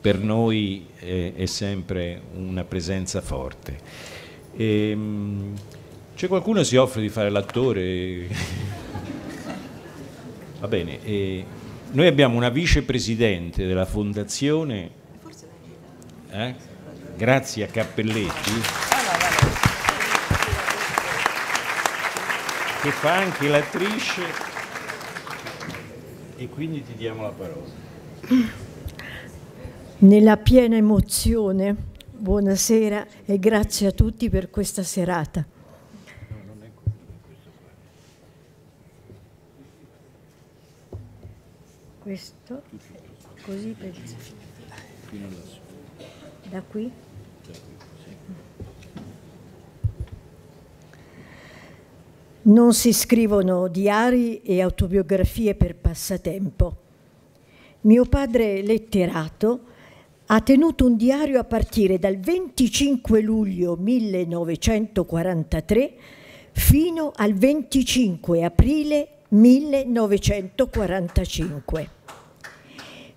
per noi è, eh, è sempre una presenza forte. Ehm, c'è qualcuno che si offre di fare l'attore? Va bene, e eh, noi abbiamo una vicepresidente della fondazione, eh? grazie a Cappelletti. che fa anche l'attrice e quindi ti diamo la parola. Nella piena emozione, buonasera e grazie a tutti per questa serata. Questo, così penso. Da qui? Non si scrivono diari e autobiografie per passatempo. Mio padre letterato ha tenuto un diario a partire dal 25 luglio 1943 fino al 25 aprile 1945.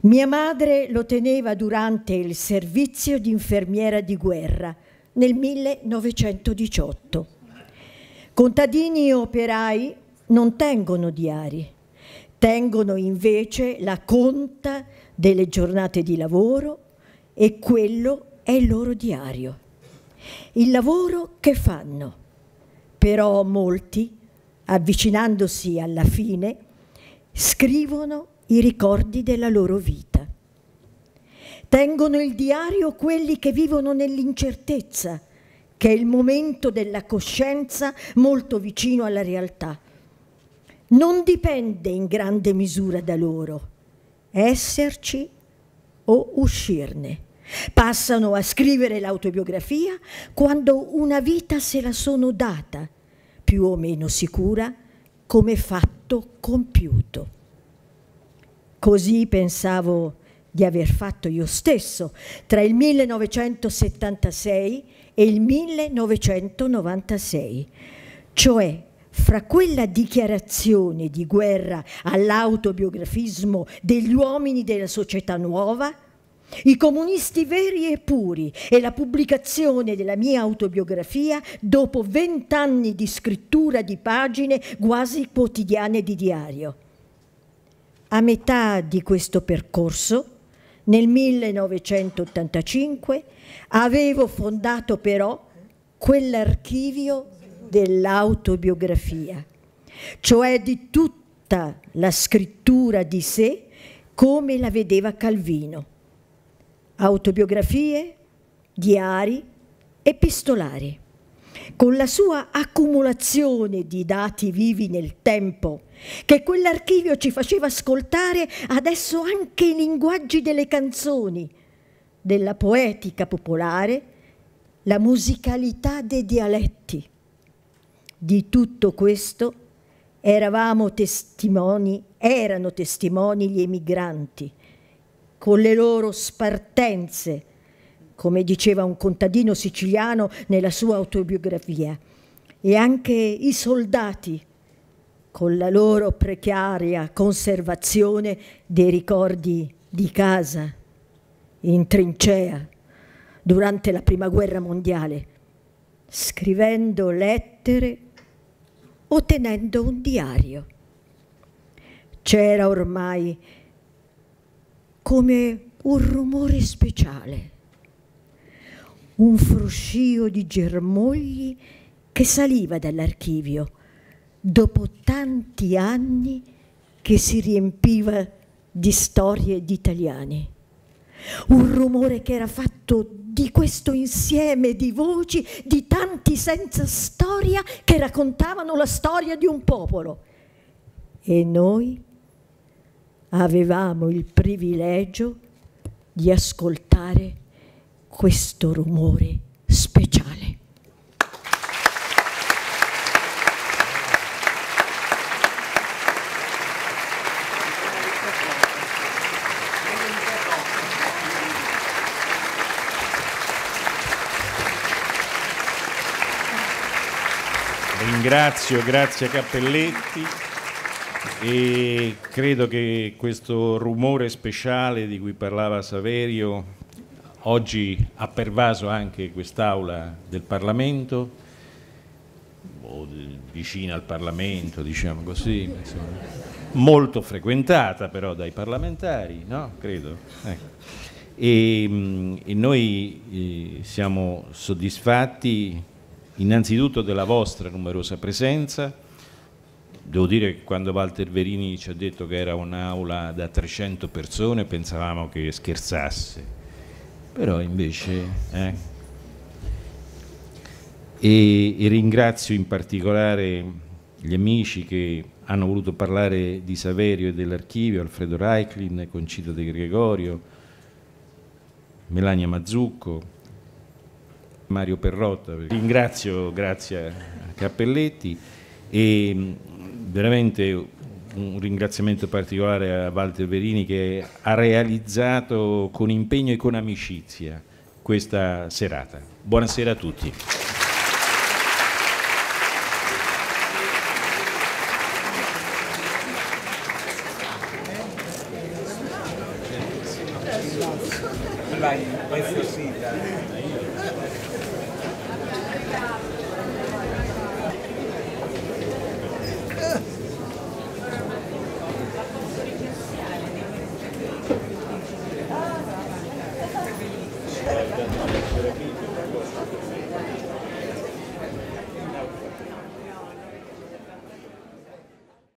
Mia madre lo teneva durante il servizio di infermiera di guerra nel 1918. Contadini e operai non tengono diari, tengono invece la conta delle giornate di lavoro e quello è il loro diario. Il lavoro che fanno. Però molti, avvicinandosi alla fine, scrivono i ricordi della loro vita. Tengono il diario quelli che vivono nell'incertezza, che è il momento della coscienza molto vicino alla realtà. Non dipende in grande misura da loro esserci o uscirne. Passano a scrivere l'autobiografia quando una vita se la sono data, più o meno sicura, come fatto compiuto. Così pensavo di aver fatto io stesso tra il 1976 e il 1976 e il 1996, cioè fra quella dichiarazione di guerra all'autobiografismo degli uomini della società nuova, i comunisti veri e puri e la pubblicazione della mia autobiografia dopo vent'anni di scrittura di pagine quasi quotidiane di diario. A metà di questo percorso nel 1985 avevo fondato però quell'archivio dell'autobiografia, cioè di tutta la scrittura di sé come la vedeva Calvino. Autobiografie, diari, epistolari. Con la sua accumulazione di dati vivi nel tempo che quell'archivio ci faceva ascoltare adesso anche i linguaggi delle canzoni, della poetica popolare, la musicalità dei dialetti. Di tutto questo eravamo testimoni, erano testimoni gli emigranti, con le loro spartenze, come diceva un contadino siciliano nella sua autobiografia, e anche i soldati con la loro precaria conservazione dei ricordi di casa, in trincea, durante la Prima Guerra Mondiale, scrivendo lettere o tenendo un diario. C'era ormai come un rumore speciale, un fruscio di germogli che saliva dall'archivio dopo tanti anni che si riempiva di storie di italiani. Un rumore che era fatto di questo insieme di voci, di tanti senza storia che raccontavano la storia di un popolo. E noi avevamo il privilegio di ascoltare questo rumore speciale. ringrazio, grazie Cappelletti e credo che questo rumore speciale di cui parlava Saverio oggi ha pervaso anche quest'aula del Parlamento o vicina al Parlamento, diciamo così, insomma, molto frequentata però dai parlamentari, no? Credo. Ecco. E, mm, e, noi eh, siamo soddisfatti innanzitutto della vostra numerosa presenza. Devo dire che quando Walter Verini ci ha detto che era un'aula da 300 persone pensavamo che scherzasse, però invece... Eh. E, e ringrazio in particolare gli amici che hanno voluto parlare di Saverio e dell'archivio, Alfredo Reiklin, Concita De Gregorio, Melania Mazzucco, Mario Perrotta. Ringrazio, grazie a Cappelletti e mm, veramente un ringraziamento particolare a Walter Verini che ha realizzato con impegno e con amicizia questa serata. Buonasera a tutti.